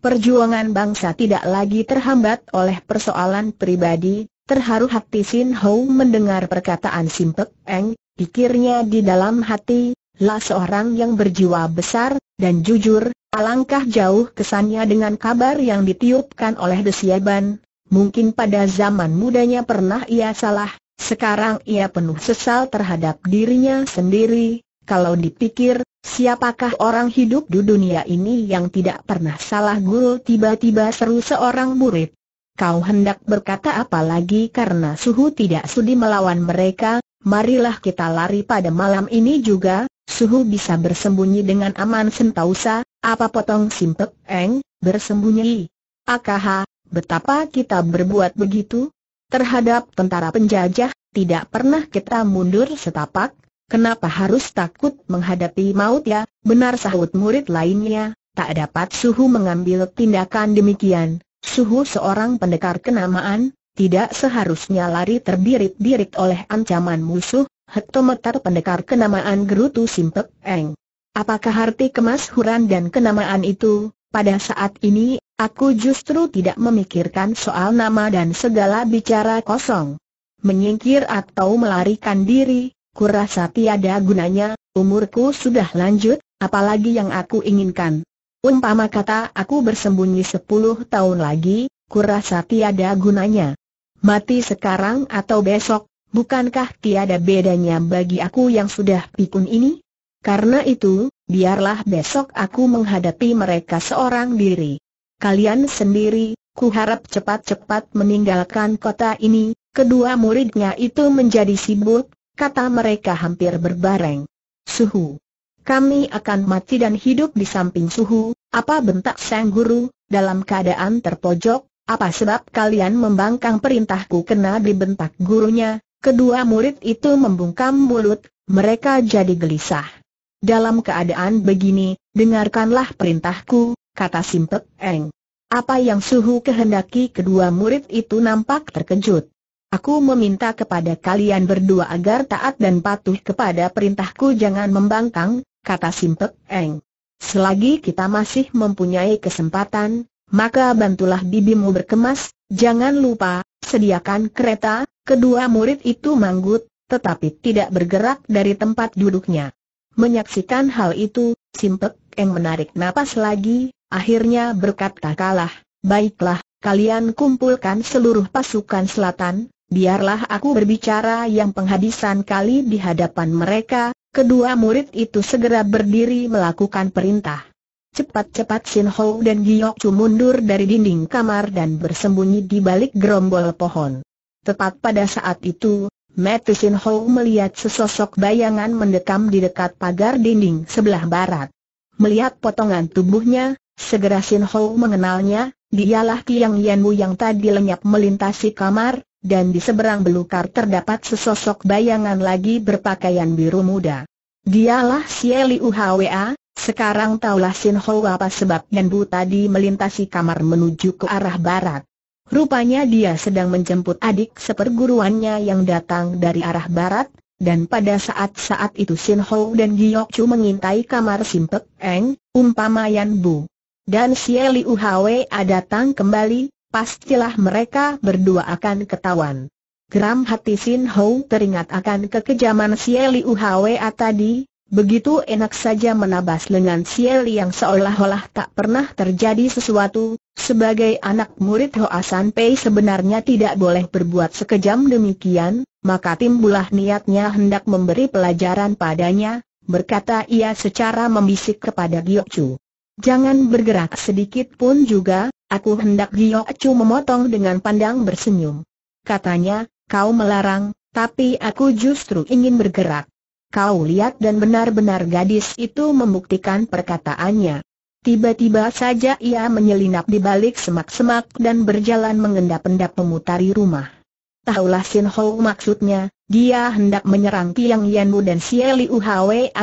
Speaker 1: Perjuangan bangsa tidak lagi terhambat oleh persoalan pribadi, terharu hati Sin Ho mendengar perkataan Simpek Eng, pikirnya di dalam hati, lah seorang yang berjiwa besar, dan jujur, alangkah jauh kesannya dengan kabar yang ditiupkan oleh Desiaban. mungkin pada zaman mudanya pernah ia salah, sekarang ia penuh sesal terhadap dirinya sendiri, kalau dipikir, Siapakah orang hidup di dunia ini yang tidak pernah salah guru tiba-tiba seru seorang murid? Kau hendak berkata apa lagi karena suhu tidak sudi melawan mereka, marilah kita lari pada malam ini juga, suhu bisa bersembunyi dengan aman sentausa, apa potong simpek eng, bersembunyi. Akaha, betapa kita berbuat begitu? Terhadap tentara penjajah, tidak pernah kita mundur setapak, Kenapa harus takut menghadapi maut ya? Benar sahut murid lainnya, tak dapat suhu mengambil tindakan demikian. Suhu seorang pendekar kenamaan, tidak seharusnya lari terbirit-birit oleh ancaman musuh, hektometer pendekar kenamaan Gerutu Simpek Eng. Apakah arti kemasyhuran dan kenamaan itu? Pada saat ini, aku justru tidak memikirkan soal nama dan segala bicara kosong. Menyingkir atau melarikan diri, kurasa tiada gunanya, umurku sudah lanjut, apalagi yang aku inginkan. Umpama kata aku bersembunyi sepuluh tahun lagi, kurasa tiada gunanya. Mati sekarang atau besok, bukankah tiada bedanya bagi aku yang sudah pikun ini? Karena itu, biarlah besok aku menghadapi mereka seorang diri. Kalian sendiri, ku harap cepat-cepat meninggalkan kota ini, kedua muridnya itu menjadi sibuk, kata mereka hampir berbareng. Suhu. Kami akan mati dan hidup di samping suhu, apa bentak sang guru, dalam keadaan terpojok, apa sebab kalian membangkang perintahku kena dibentak gurunya, kedua murid itu membungkam mulut, mereka jadi gelisah. Dalam keadaan begini, dengarkanlah perintahku, kata Simpek Eng. Apa yang suhu kehendaki kedua murid itu nampak terkejut. Aku meminta kepada kalian berdua agar taat dan patuh kepada perintahku jangan membangkang, kata Simpek Eng. Selagi kita masih mempunyai kesempatan, maka bantulah bibimu berkemas, jangan lupa, sediakan kereta, kedua murid itu manggut, tetapi tidak bergerak dari tempat duduknya. Menyaksikan hal itu, Simpek Eng menarik napas lagi, akhirnya berkata kalah, baiklah, kalian kumpulkan seluruh pasukan selatan, biarlah aku berbicara yang penghabisan kali di hadapan mereka, kedua murid itu segera berdiri melakukan perintah. Cepat-cepat Sin Ho dan Giok Chu mundur dari dinding kamar dan bersembunyi di balik gerombol pohon. Tepat pada saat itu, Matthew Sin Ho melihat sesosok bayangan mendekam di dekat pagar dinding sebelah barat. Melihat potongan tubuhnya, segera Sin Ho mengenalnya, dialah Kiang Wu yang tadi lenyap melintasi kamar, dan di seberang belukar terdapat sesosok bayangan lagi berpakaian biru muda. Dialah Sieli Uhwa, sekarang taulah Sin Ho apa sebab Bu tadi melintasi kamar menuju ke arah barat. Rupanya dia sedang menjemput adik seperguruannya yang datang dari arah barat, dan pada saat-saat itu Sin Ho dan Giok Chu mengintai kamar Simpek Eng, umpama Yan Bu. Dan Sieli Uhwa datang kembali, pastilah mereka berdua akan ketahuan. Geram hati Sin Ho teringat akan kekejaman si Eli Uhwa tadi, begitu enak saja menabas lengan si Eli yang seolah-olah tak pernah terjadi sesuatu, sebagai anak murid Hoa San Pei sebenarnya tidak boleh berbuat sekejam demikian, maka timbulah niatnya hendak memberi pelajaran padanya, berkata ia secara membisik kepada Giyok Chu. Jangan bergerak sedikit pun juga, aku hendak Gio Chu memotong dengan pandang bersenyum. Katanya, kau melarang, tapi aku justru ingin bergerak. Kau lihat dan benar-benar gadis itu membuktikan perkataannya. Tiba-tiba saja ia menyelinap di balik semak-semak dan berjalan mengendap-endap memutari rumah. Tahulah Sin Ho maksudnya, dia hendak menyerang Tiang Bu dan Sieli Liu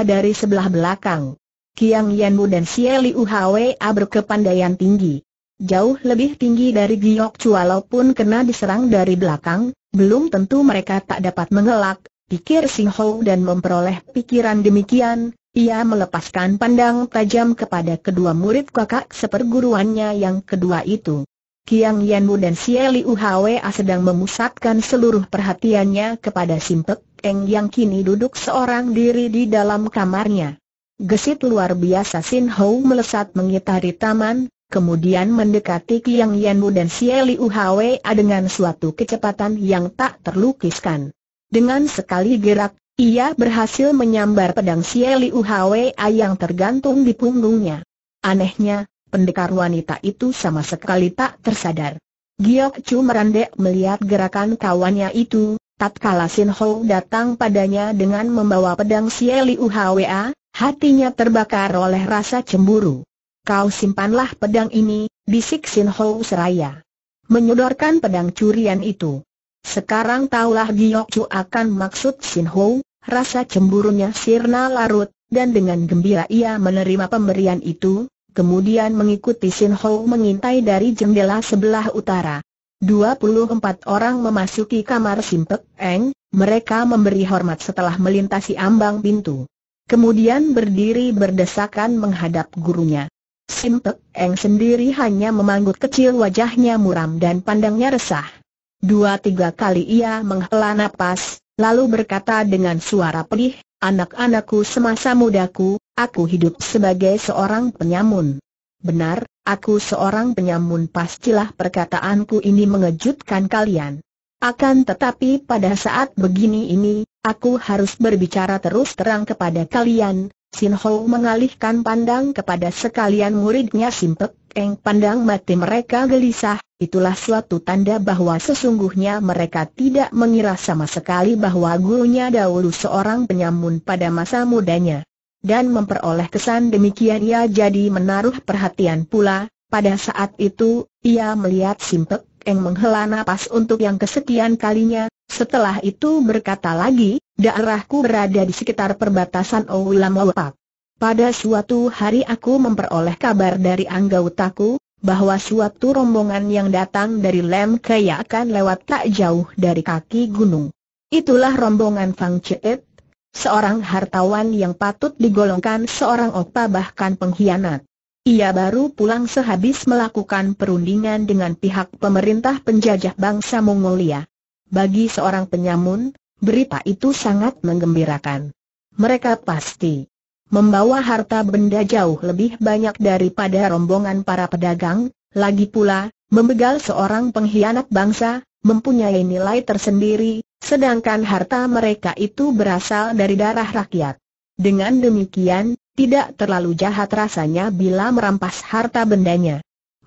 Speaker 1: dari sebelah belakang. Kiang Yanbu dan Sieli Uhwa berkepandaian tinggi. Jauh lebih tinggi dari Giok Chualau walaupun kena diserang dari belakang, belum tentu mereka tak dapat mengelak, pikir Sing Hou dan memperoleh pikiran demikian, ia melepaskan pandang tajam kepada kedua murid kakak seperguruannya yang kedua itu. Kiang Yanbu dan Sieli Uhwa sedang memusatkan seluruh perhatiannya kepada Simpek Eng yang kini duduk seorang diri di dalam kamarnya. Gesit luar biasa Sin Hou melesat mengitari taman, kemudian mendekati Kiang Yanbu dan Sieli Uhwa dengan suatu kecepatan yang tak terlukiskan. Dengan sekali gerak, ia berhasil menyambar pedang Sieli Uhwa yang tergantung di punggungnya. Anehnya, pendekar wanita itu sama sekali tak tersadar. Giok Chu merendek melihat gerakan kawannya itu, tatkala Sin Ho datang padanya dengan membawa pedang Sieli Uhwa, Hatinya terbakar oleh rasa cemburu. Kau simpanlah pedang ini, bisik Sin Ho Seraya. Menyodorkan pedang curian itu. Sekarang taulah Giyok Chu akan maksud Sin Ho, rasa cemburunya sirna larut, dan dengan gembira ia menerima pemberian itu, kemudian mengikuti Sin Ho mengintai dari jendela sebelah utara. 24 orang memasuki kamar Simpek Eng, mereka memberi hormat setelah melintasi ambang pintu kemudian berdiri berdesakan menghadap gurunya. Simpek, Eng sendiri hanya memanggut kecil wajahnya muram dan pandangnya resah. Dua tiga kali ia menghela napas, lalu berkata dengan suara pedih, Anak-anakku semasa mudaku, aku hidup sebagai seorang penyamun. Benar, aku seorang penyamun pastilah perkataanku ini mengejutkan kalian. Akan tetapi pada saat begini ini, Aku harus berbicara terus terang kepada kalian, Sin Ho mengalihkan pandang kepada sekalian muridnya Simpek Eng pandang mati mereka gelisah, itulah suatu tanda bahwa sesungguhnya mereka tidak mengira sama sekali bahwa gurunya dahulu seorang penyamun pada masa mudanya. Dan memperoleh kesan demikian ia jadi menaruh perhatian pula, pada saat itu, ia melihat Simpek Eng menghela napas untuk yang kesekian kalinya, setelah itu berkata lagi, daerahku berada di sekitar perbatasan Oulamaupak. Pada suatu hari aku memperoleh kabar dari anggautaku, bahwa suatu rombongan yang datang dari Lem Kaya akan lewat tak jauh dari kaki gunung. Itulah rombongan Fang Ceet, seorang hartawan yang patut digolongkan seorang okta bahkan pengkhianat. Ia baru pulang sehabis melakukan perundingan dengan pihak pemerintah penjajah bangsa Mongolia. Bagi seorang penyamun, berita itu sangat menggembirakan. Mereka pasti membawa harta benda jauh lebih banyak daripada rombongan para pedagang, lagi pula, membegal seorang pengkhianat bangsa, mempunyai nilai tersendiri, sedangkan harta mereka itu berasal dari darah rakyat. Dengan demikian, tidak terlalu jahat rasanya bila merampas harta bendanya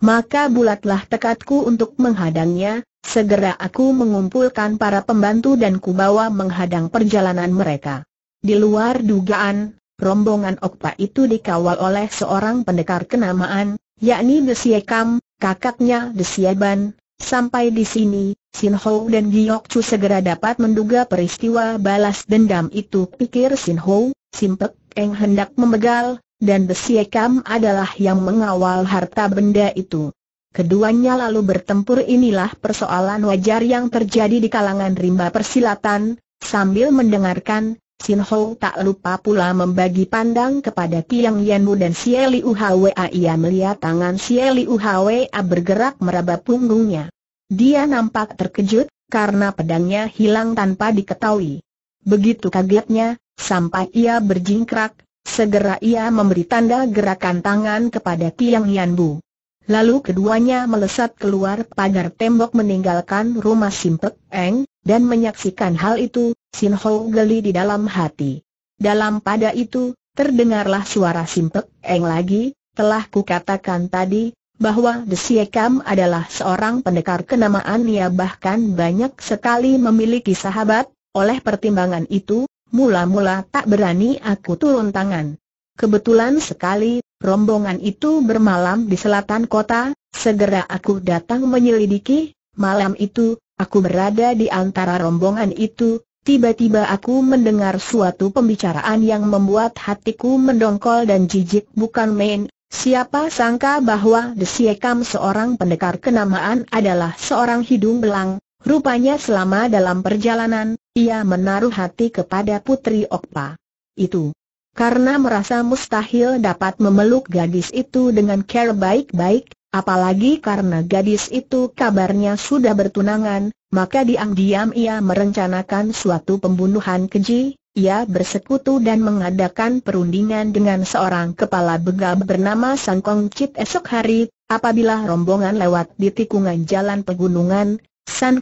Speaker 1: maka bulatlah tekadku untuk menghadangnya, segera aku mengumpulkan para pembantu dan kubawa menghadang perjalanan mereka. Di luar dugaan, rombongan Okpa itu dikawal oleh seorang pendekar kenamaan, yakni Desiekam, kakaknya Desieban. Sampai di sini, Sin Ho dan Giok Chu segera dapat menduga peristiwa balas dendam itu pikir Sin Ho, Pek, Eng hendak membegal, dan Besiekam adalah yang mengawal harta benda itu. Keduanya lalu bertempur inilah persoalan wajar yang terjadi di kalangan rimba persilatan, sambil mendengarkan, Sin Ho tak lupa pula membagi pandang kepada Tiang Yanmu dan Sieli Hwa ia melihat tangan Sieli Hwa bergerak meraba punggungnya. Dia nampak terkejut, karena pedangnya hilang tanpa diketahui. Begitu kagetnya, sampai ia berjingkrak, Segera ia memberi tanda gerakan tangan kepada Tiang Bu. Lalu keduanya melesat keluar pagar tembok meninggalkan rumah Simpek Eng, dan menyaksikan hal itu, Sin Ho geli di dalam hati. Dalam pada itu, terdengarlah suara Simpek Eng lagi, telah kukatakan tadi, bahwa the Siekam adalah seorang pendekar kenamaan ia bahkan banyak sekali memiliki sahabat, oleh pertimbangan itu, Mula-mula tak berani aku turun tangan. Kebetulan sekali, rombongan itu bermalam di selatan kota, segera aku datang menyelidiki, malam itu, aku berada di antara rombongan itu, tiba-tiba aku mendengar suatu pembicaraan yang membuat hatiku mendongkol dan jijik bukan main, Siapa sangka bahwa Desiekam seorang pendekar kenamaan adalah seorang hidung belang, rupanya selama dalam perjalanan, ia menaruh hati kepada Putri Okpa. Itu. Karena merasa mustahil dapat memeluk gadis itu dengan care baik-baik, apalagi karena gadis itu kabarnya sudah bertunangan, maka diam-diam ia merencanakan suatu pembunuhan keji, ia bersekutu dan mengadakan perundingan dengan seorang kepala begab bernama Sangkong Chit esok hari, apabila rombongan lewat di tikungan jalan pegunungan,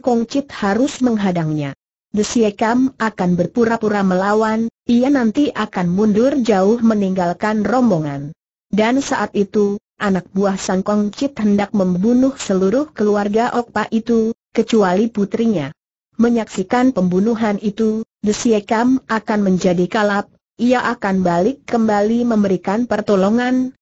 Speaker 1: Kong Chit harus menghadangnya. Desiekam akan berpura-pura melawan, ia nanti akan mundur jauh meninggalkan rombongan. Dan saat itu, anak buah Kong Chit hendak membunuh seluruh keluarga Okpa itu, kecuali putrinya. Menyaksikan pembunuhan itu, Desiekam akan menjadi kalap, ia akan balik kembali memberikan pertolongan,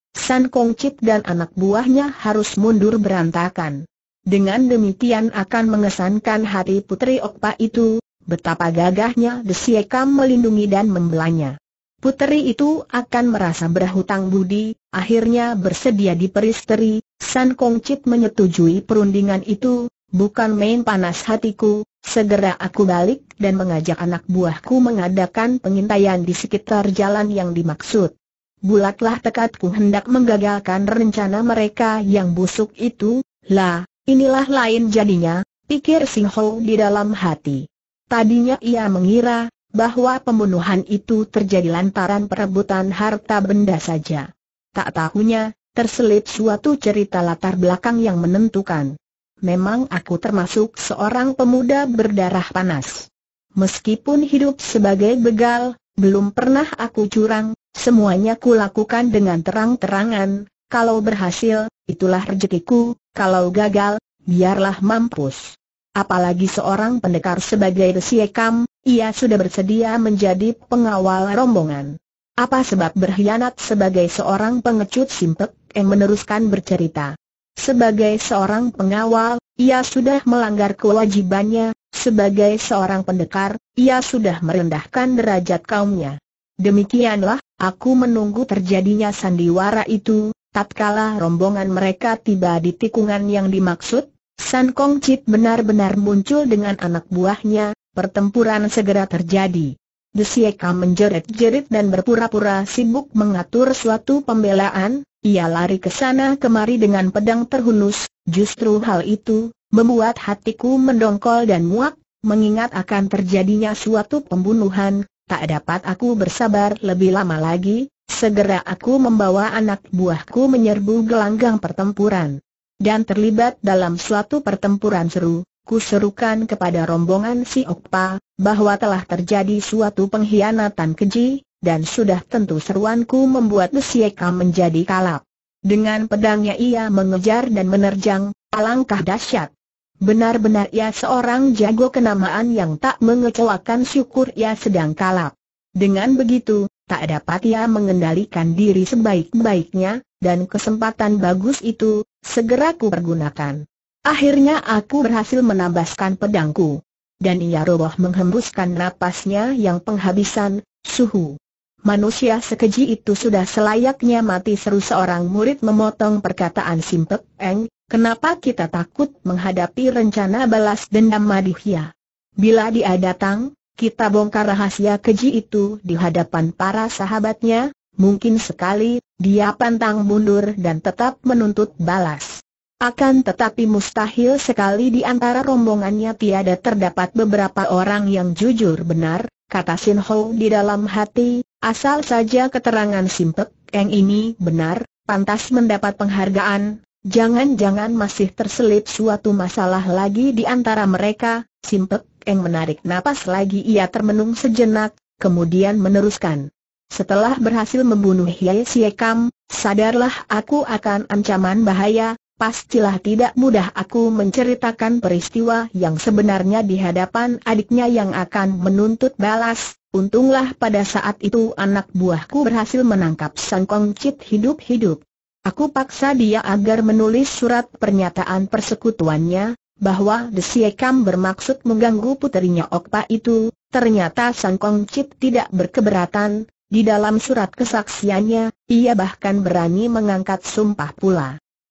Speaker 1: Kong Chit dan anak buahnya harus mundur berantakan. Dengan demikian akan mengesankan hati putri Okpa itu, Betapa gagahnya Desiekam melindungi dan membelanya. Puteri itu akan merasa berhutang budi, akhirnya bersedia diperisteri, San Kong Chit menyetujui perundingan itu, bukan main panas hatiku, segera aku balik dan mengajak anak buahku mengadakan pengintaian di sekitar jalan yang dimaksud. Bulatlah tekadku hendak menggagalkan rencana mereka yang busuk itu, lah, inilah lain jadinya, pikir Sing Ho di dalam hati. Tadinya ia mengira bahwa pembunuhan itu terjadi lantaran perebutan harta benda saja. Tak tahunya, terselip suatu cerita latar belakang yang menentukan. Memang aku termasuk seorang pemuda berdarah panas. Meskipun hidup sebagai begal, belum pernah aku curang, semuanya kulakukan dengan terang-terangan, kalau berhasil, itulah rezekiku, kalau gagal, biarlah mampus. Apalagi seorang pendekar sebagai Desiekam, ia sudah bersedia menjadi pengawal rombongan. Apa sebab berkhianat sebagai seorang pengecut simpek yang meneruskan bercerita. Sebagai seorang pengawal, ia sudah melanggar kewajibannya, sebagai seorang pendekar, ia sudah merendahkan derajat kaumnya. Demikianlah, aku menunggu terjadinya sandiwara itu, tatkala rombongan mereka tiba di tikungan yang dimaksud, San Kong Chit benar-benar muncul dengan anak buahnya, pertempuran segera terjadi. Sieka menjerit-jerit dan berpura-pura sibuk mengatur suatu pembelaan, ia lari ke sana kemari dengan pedang terhunus, justru hal itu, membuat hatiku mendongkol dan muak, mengingat akan terjadinya suatu pembunuhan, tak dapat aku bersabar lebih lama lagi, segera aku membawa anak buahku menyerbu gelanggang pertempuran dan terlibat dalam suatu pertempuran seru, kuserukan kepada rombongan si Okpa, bahwa telah terjadi suatu pengkhianatan keji, dan sudah tentu seruanku membuat Desieka menjadi kalap. Dengan pedangnya ia mengejar dan menerjang, alangkah dahsyat. Benar-benar ia seorang jago kenamaan yang tak mengecewakan syukur ia sedang kalap. Dengan begitu, tak dapat ia mengendalikan diri sebaik-baiknya, dan kesempatan bagus itu, segera ku pergunakan. Akhirnya aku berhasil menambaskan pedangku. Dan ia roboh menghembuskan napasnya yang penghabisan, suhu. Manusia sekeji itu sudah selayaknya mati seru seorang murid memotong perkataan Simpek Eng, kenapa kita takut menghadapi rencana balas dendam Madihya? Bila dia datang, kita bongkar rahasia keji itu di hadapan para sahabatnya, mungkin sekali, dia pantang mundur dan tetap menuntut balas. Akan tetapi mustahil sekali di antara rombongannya tiada terdapat beberapa orang yang jujur benar, kata Sin Ho di dalam hati, asal saja keterangan Simpek yang ini benar, pantas mendapat penghargaan, Jangan-jangan masih terselip suatu masalah lagi di antara mereka, Simpek Eng menarik napas lagi ia termenung sejenak, kemudian meneruskan. Setelah berhasil membunuh Hye Siekam, sadarlah aku akan ancaman bahaya, pastilah tidak mudah aku menceritakan peristiwa yang sebenarnya di hadapan adiknya yang akan menuntut balas, untunglah pada saat itu anak buahku berhasil menangkap Sang Kong Chit hidup-hidup. Aku paksa dia agar menulis surat pernyataan persekutuannya, bahwa Desiekam bermaksud mengganggu puterinya Okpa itu, ternyata Sang Kong tidak berkeberatan, di dalam surat kesaksiannya, ia bahkan berani mengangkat sumpah pula.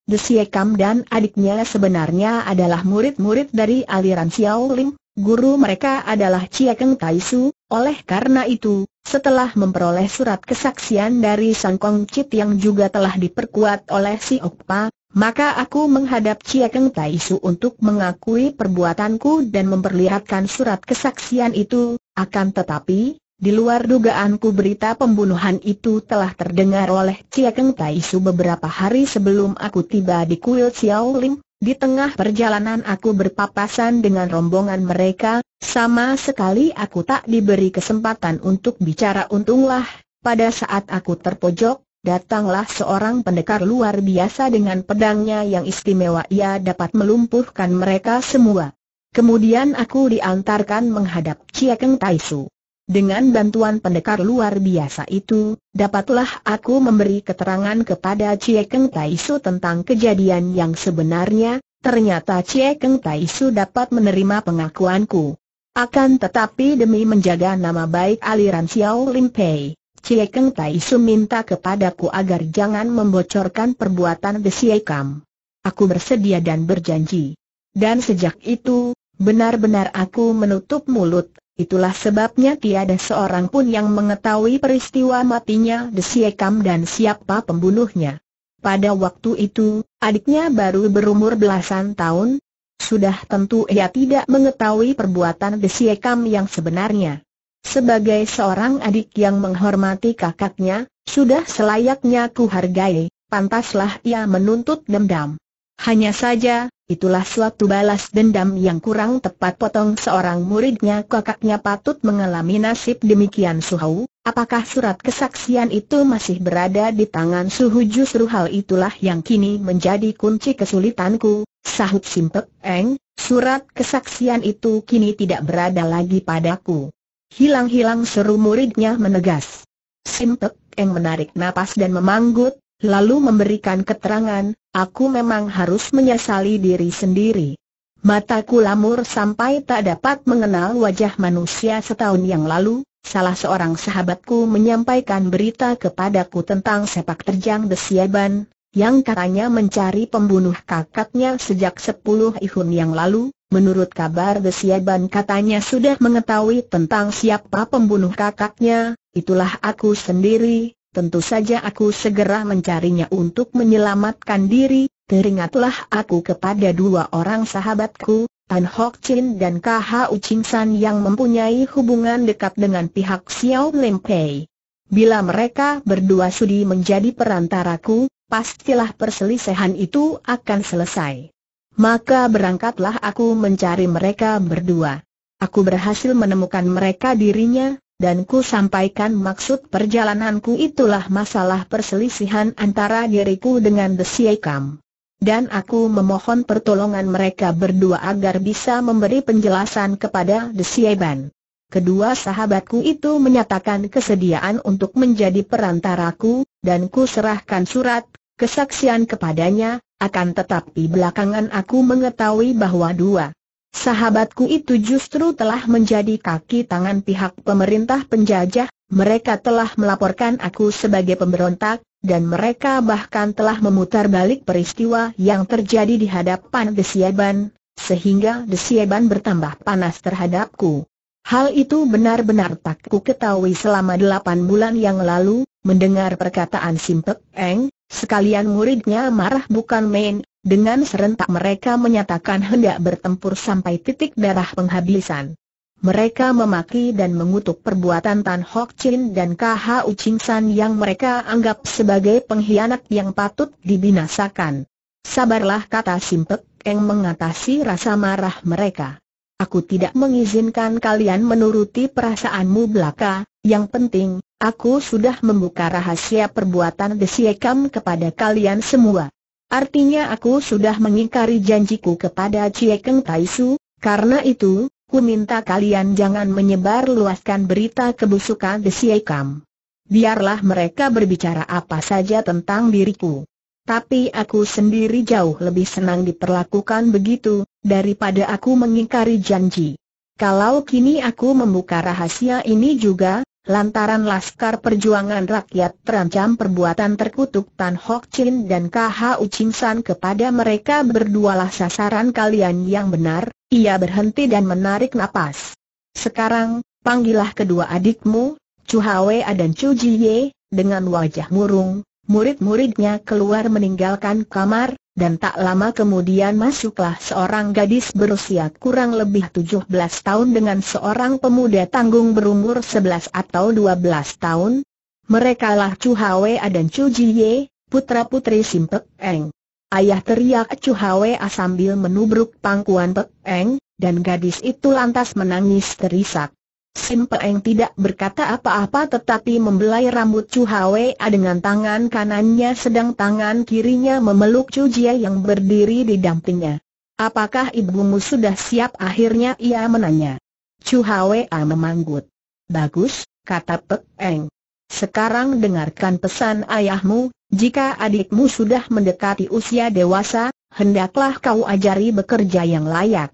Speaker 1: Desiekam dan adiknya sebenarnya adalah murid-murid dari aliran Xiao Lim, Guru mereka adalah Ciakeng Taisu, oleh karena itu, setelah memperoleh surat kesaksian dari Sang Kong Chit yang juga telah diperkuat oleh si Okpa, maka aku menghadap Ciakeng Taisu untuk mengakui perbuatanku dan memperlihatkan surat kesaksian itu, akan tetapi, di luar dugaanku berita pembunuhan itu telah terdengar oleh Ciakeng Taisu beberapa hari sebelum aku tiba di kuil Xiaoling, di tengah perjalanan aku berpapasan dengan rombongan mereka, sama sekali aku tak diberi kesempatan untuk bicara untunglah, pada saat aku terpojok, datanglah seorang pendekar luar biasa dengan pedangnya yang istimewa ia dapat melumpuhkan mereka semua. Kemudian aku diantarkan menghadap Chiakeng Taisu. Dengan bantuan pendekar luar biasa itu, dapatlah aku memberi keterangan kepada Cie Keng Taisu tentang kejadian yang sebenarnya, ternyata Cie Keng Taisu dapat menerima pengakuanku. Akan tetapi demi menjaga nama baik aliran Xiao Lim Pei, Cie Keng Taisu minta kepadaku agar jangan membocorkan perbuatan The Cie Kam. Aku bersedia dan berjanji. Dan sejak itu, benar-benar aku menutup mulut, Itulah sebabnya tiada seorang pun yang mengetahui peristiwa matinya Desiekam dan siapa pembunuhnya. Pada waktu itu, adiknya baru berumur belasan tahun. Sudah tentu ia tidak mengetahui perbuatan Desiekam yang sebenarnya. Sebagai seorang adik yang menghormati kakaknya, sudah selayaknya ku hargai. pantaslah ia menuntut dendam. Hanya saja, Itulah suatu balas dendam yang kurang tepat potong seorang muridnya kakaknya patut mengalami nasib demikian Suhu. Apakah surat kesaksian itu masih berada di tangan Suhu justru hal itulah yang kini menjadi kunci kesulitanku. Sahut Simpek Eng, surat kesaksian itu kini tidak berada lagi padaku. Hilang-hilang seru muridnya menegas. Simpek Eng menarik napas dan memanggut, lalu memberikan keterangan, aku memang harus menyesali diri sendiri. Mataku lamur sampai tak dapat mengenal wajah manusia setahun yang lalu, salah seorang sahabatku menyampaikan berita kepadaku tentang sepak terjang Desiaban, yang katanya mencari pembunuh kakaknya sejak sepuluh tahun yang lalu, menurut kabar Desiaban katanya sudah mengetahui tentang siapa pembunuh kakaknya, itulah aku sendiri, tentu saja aku segera mencarinya untuk menyelamatkan diri, teringatlah aku kepada dua orang sahabatku, Tan Hock Chin dan K.H.U. Ching San yang mempunyai hubungan dekat dengan pihak Xiao Lim Pei. Bila mereka berdua sudi menjadi perantaraku, pastilah perselisihan itu akan selesai. Maka berangkatlah aku mencari mereka berdua. Aku berhasil menemukan mereka dirinya, dan ku sampaikan maksud perjalananku itulah masalah perselisihan antara diriku dengan Desiekam. Dan aku memohon pertolongan mereka berdua agar bisa memberi penjelasan kepada Desieban. Kedua sahabatku itu menyatakan kesediaan untuk menjadi perantaraku, dan ku serahkan surat, kesaksian kepadanya, akan tetapi belakangan aku mengetahui bahwa dua Sahabatku itu justru telah menjadi kaki tangan pihak pemerintah penjajah, mereka telah melaporkan aku sebagai pemberontak, dan mereka bahkan telah memutar balik peristiwa yang terjadi di hadapan Desieban, sehingga Desieban bertambah panas terhadapku. Hal itu benar-benar tak ku ketahui selama delapan bulan yang lalu, mendengar perkataan Simpek Eng, Sekalian muridnya marah bukan main, dengan serentak mereka menyatakan hendak bertempur sampai titik darah penghabisan. Mereka memaki dan mengutuk perbuatan Tan Hock Chin dan K.H.U. Ching San yang mereka anggap sebagai pengkhianat yang patut dibinasakan. Sabarlah kata Simpek yang mengatasi rasa marah mereka. Aku tidak mengizinkan kalian menuruti perasaanmu belaka, yang penting, aku sudah membuka rahasia perbuatan Desiekam kepada kalian semua. Artinya aku sudah mengingkari janjiku kepada Ciekeng Taisu, karena itu, ku minta kalian jangan menyebar luaskan berita kebusukan Desiekam. Biarlah mereka berbicara apa saja tentang diriku tapi aku sendiri jauh lebih senang diperlakukan begitu, daripada aku mengingkari janji. Kalau kini aku membuka rahasia ini juga, lantaran Laskar Perjuangan Rakyat terancam perbuatan terkutuk Tan Hock Chin dan KH Ching San kepada mereka berdualah sasaran kalian yang benar, ia berhenti dan menarik napas. Sekarang, panggillah kedua adikmu, Chu Hwa dan Chu Ji Ye, dengan wajah murung, murid-muridnya keluar meninggalkan kamar, dan tak lama kemudian masuklah seorang gadis berusia kurang lebih 17 tahun dengan seorang pemuda tanggung berumur 11 atau 12 tahun. Mereka lah Chu Hwa dan Chu Ye, putra-putri Sim Pek Eng. Ayah teriak Chu Hwa sambil menubruk pangkuan Pek Eng, dan gadis itu lantas menangis terisak. Sim Peng tidak berkata apa-apa tetapi membelai rambut Chu Hwa dengan tangan kanannya sedang tangan kirinya memeluk Chu Jia yang berdiri di dampingnya. Apakah ibumu sudah siap akhirnya ia menanya. Chu Hwa memanggut. Bagus, kata Pek Eng. Sekarang dengarkan pesan ayahmu, jika adikmu sudah mendekati usia dewasa, hendaklah kau ajari bekerja yang layak.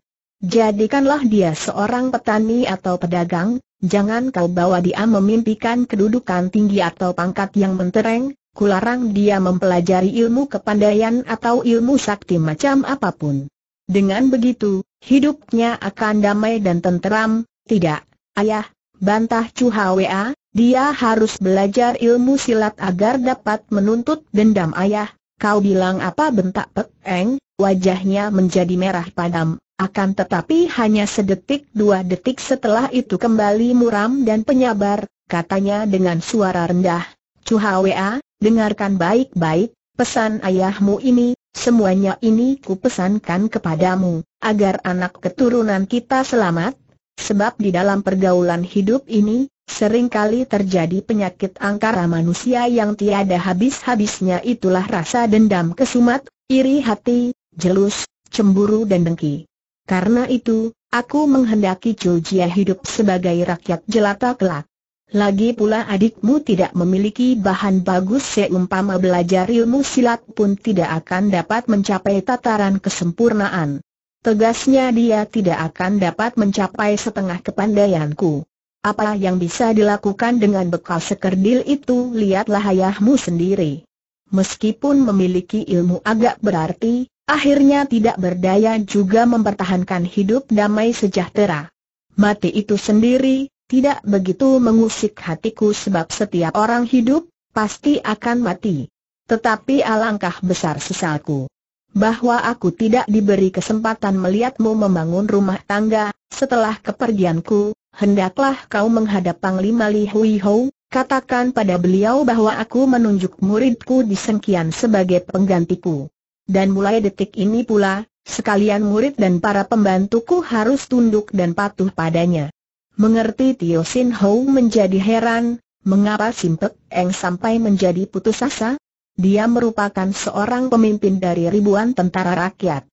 Speaker 1: Jadikanlah dia seorang petani atau pedagang, jangan kau bawa dia memimpikan kedudukan tinggi atau pangkat yang mentereng, kularang dia mempelajari ilmu kepandaian atau ilmu sakti macam apapun. Dengan begitu, hidupnya akan damai dan tenteram, tidak, ayah, bantah Chu Hwa, dia harus belajar ilmu silat agar dapat menuntut dendam ayah, kau bilang apa bentak Pek wajahnya menjadi merah padam. Akan tetapi hanya sedetik dua detik setelah itu kembali muram dan penyabar, katanya dengan suara rendah. Cuhawea, dengarkan baik-baik, pesan ayahmu ini, semuanya ini ku pesankan kepadamu, agar anak keturunan kita selamat, sebab di dalam pergaulan hidup ini, seringkali terjadi penyakit angkara manusia yang tiada habis-habisnya itulah rasa dendam kesumat, iri hati, jelus, cemburu dan dengki. Karena itu, aku menghendaki Chu hidup sebagai rakyat jelata kelak. Lagi pula adikmu tidak memiliki bahan bagus seumpama belajar ilmu silat pun tidak akan dapat mencapai tataran kesempurnaan. Tegasnya dia tidak akan dapat mencapai setengah kepandaianku. Apa yang bisa dilakukan dengan bekal sekerdil itu lihatlah ayahmu sendiri. Meskipun memiliki ilmu agak berarti, Akhirnya tidak berdaya juga mempertahankan hidup damai sejahtera. Mati itu sendiri, tidak begitu mengusik hatiku sebab setiap orang hidup, pasti akan mati. Tetapi alangkah besar sesalku bahwa aku tidak diberi kesempatan melihatmu membangun rumah tangga, setelah kepergianku, hendaklah kau menghadap Panglima Li Hui Hou, katakan pada beliau bahwa aku menunjuk muridku di Sengkian sebagai penggantiku. Dan mulai detik ini pula, sekalian murid dan para pembantuku harus tunduk dan patuh padanya. Mengerti Tio Sin Ho menjadi heran, mengapa Simpek Eng sampai menjadi putus asa? Dia merupakan seorang pemimpin dari ribuan tentara rakyat.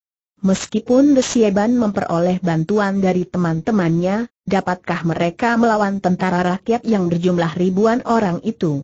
Speaker 1: Meskipun Desieban memperoleh bantuan dari teman-temannya, dapatkah mereka melawan tentara rakyat yang berjumlah ribuan orang itu?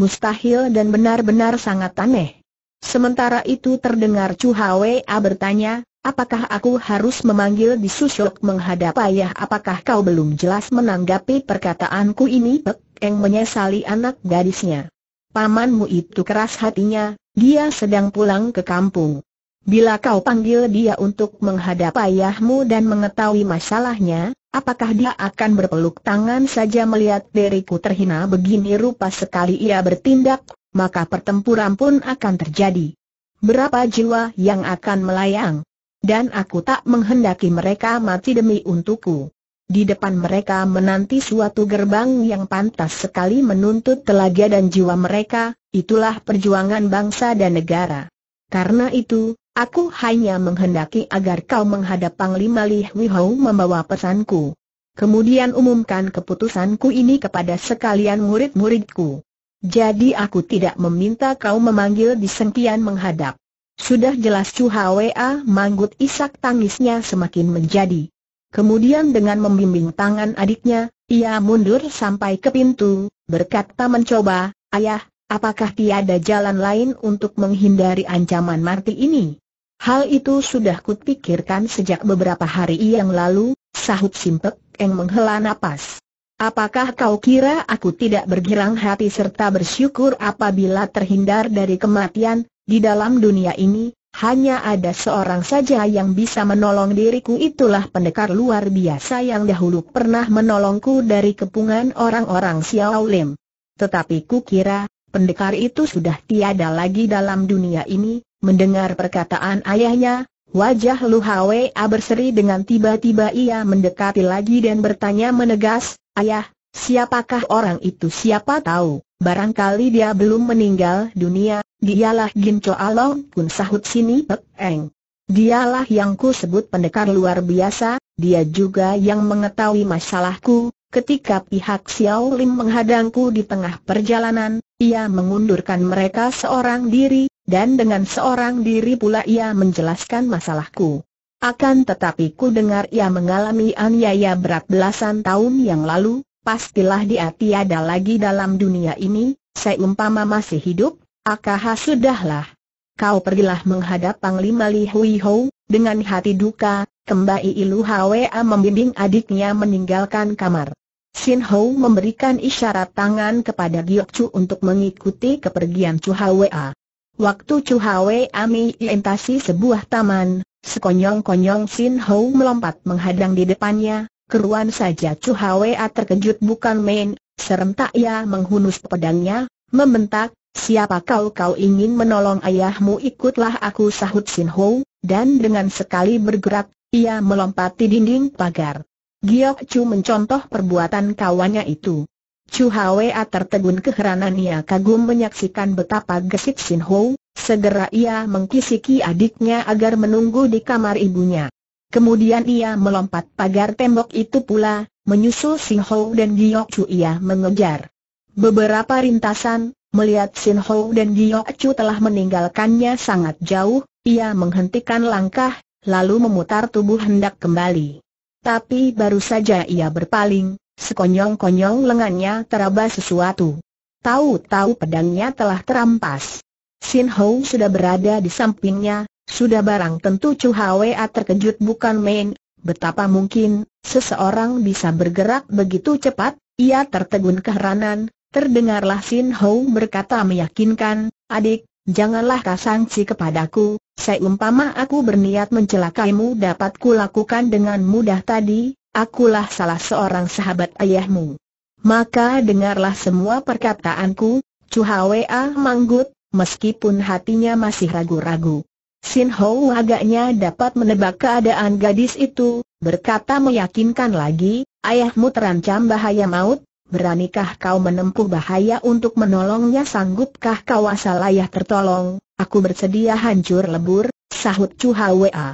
Speaker 1: Mustahil dan benar-benar sangat aneh. Sementara itu terdengar Chu Hwa bertanya, apakah aku harus memanggil di susuk menghadap ayah apakah kau belum jelas menanggapi perkataanku ini Pek Eng menyesali anak gadisnya. Pamanmu itu keras hatinya, dia sedang pulang ke kampung. Bila kau panggil dia untuk menghadap ayahmu dan mengetahui masalahnya, Apakah dia akan berpeluk tangan saja melihat diriku terhina begini rupa sekali ia bertindak? maka pertempuran pun akan terjadi. Berapa jiwa yang akan melayang? Dan aku tak menghendaki mereka mati demi untukku. Di depan mereka menanti suatu gerbang yang pantas sekali menuntut telaga dan jiwa mereka, itulah perjuangan bangsa dan negara. Karena itu, Aku hanya menghendaki agar kau menghadap Panglima Li Huihou membawa pesanku. Kemudian umumkan keputusanku ini kepada sekalian murid-muridku. Jadi aku tidak meminta kau memanggil di sempian menghadap. Sudah jelas Chu Hwa ah, manggut isak tangisnya semakin menjadi. Kemudian dengan membimbing tangan adiknya, ia mundur sampai ke pintu, berkata mencoba, Ayah, apakah tiada jalan lain untuk menghindari ancaman mati ini? Hal itu sudah kupikirkan sejak beberapa hari yang lalu, sahut Simpek Eng menghela napas. Apakah kau kira aku tidak bergirang hati serta bersyukur apabila terhindar dari kematian? Di dalam dunia ini, hanya ada seorang saja yang bisa menolong diriku itulah pendekar luar biasa yang dahulu pernah menolongku dari kepungan orang-orang Xiao Lim. Tetapi ku kira pendekar itu sudah tiada lagi dalam dunia ini, mendengar perkataan ayahnya, Wajah Lu Hwa berseri dengan tiba-tiba ia mendekati lagi dan bertanya menegas, Ayah, siapakah orang itu siapa tahu, barangkali dia belum meninggal dunia, dialah Gin Choa Long pun sahut sini Pek Eng. Dialah yang ku sebut pendekar luar biasa, dia juga yang mengetahui masalahku, ketika pihak Xiao Lim menghadangku di tengah perjalanan, ia mengundurkan mereka seorang diri, dan dengan seorang diri pula ia menjelaskan masalahku. Akan tetapi ku dengar ia mengalami aniaya berat belasan tahun yang lalu, pastilah dia tiada lagi dalam dunia ini, seumpama masih hidup, akaha sudahlah. Kau pergilah menghadap Panglima Li Hui Ho, dengan hati duka, kembali Ilu Hwa membimbing adiknya meninggalkan kamar. Xin Ho memberikan isyarat tangan kepada Giok Chu untuk mengikuti kepergian Chu Hwa. Waktu Chu Hwa mengintasi sebuah taman, Sekonyong-konyong Sin Ho melompat menghadang di depannya, keruan saja Chu Hwa terkejut bukan main, serentak ia menghunus pedangnya, membentak, siapa kau kau ingin menolong ayahmu ikutlah aku sahut Sin Ho, dan dengan sekali bergerak, ia melompat di dinding pagar. Giok Chu mencontoh perbuatan kawannya itu. Chu Hwa tertegun keheranan ia kagum menyaksikan betapa gesit Sin Ho, Segera ia mengkisiki adiknya agar menunggu di kamar ibunya. Kemudian ia melompat pagar tembok itu pula, menyusul Sin Ho dan Giok Chu ia mengejar. Beberapa rintasan, melihat Sin Ho dan Giok Chu telah meninggalkannya sangat jauh, ia menghentikan langkah, lalu memutar tubuh hendak kembali. Tapi baru saja ia berpaling, sekonyong-konyong lengannya teraba sesuatu. Tahu-tahu pedangnya telah terampas. Sin Ho sudah berada di sampingnya, sudah barang tentu Chu Hwa terkejut bukan main, betapa mungkin seseorang bisa bergerak begitu cepat, ia tertegun keheranan, terdengarlah Sin Ho berkata meyakinkan, adik, janganlah kasangsi kepadaku, seumpama aku berniat mencelakaimu dapat lakukan dengan mudah tadi, akulah salah seorang sahabat ayahmu. Maka dengarlah semua perkataanku, Chu Hwa manggut, meskipun hatinya masih ragu-ragu. Sin Ho agaknya dapat menebak keadaan gadis itu, berkata meyakinkan lagi, ayahmu terancam bahaya maut, beranikah kau menempuh bahaya untuk menolongnya sanggupkah kau asal ayah tertolong, aku bersedia hancur lebur, sahut Chu Hwa.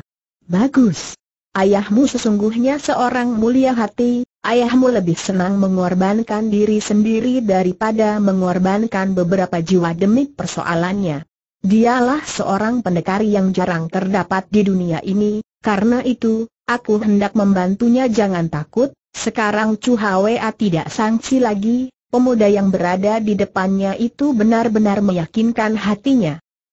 Speaker 1: Bagus. Ayahmu sesungguhnya seorang mulia hati, ayahmu lebih senang mengorbankan diri sendiri daripada mengorbankan beberapa jiwa demi persoalannya. Dialah seorang pendekar yang jarang terdapat di dunia ini, karena itu, aku hendak membantunya jangan takut, sekarang Chu Hwa tidak sangsi lagi, pemuda yang berada di depannya itu benar-benar meyakinkan hatinya.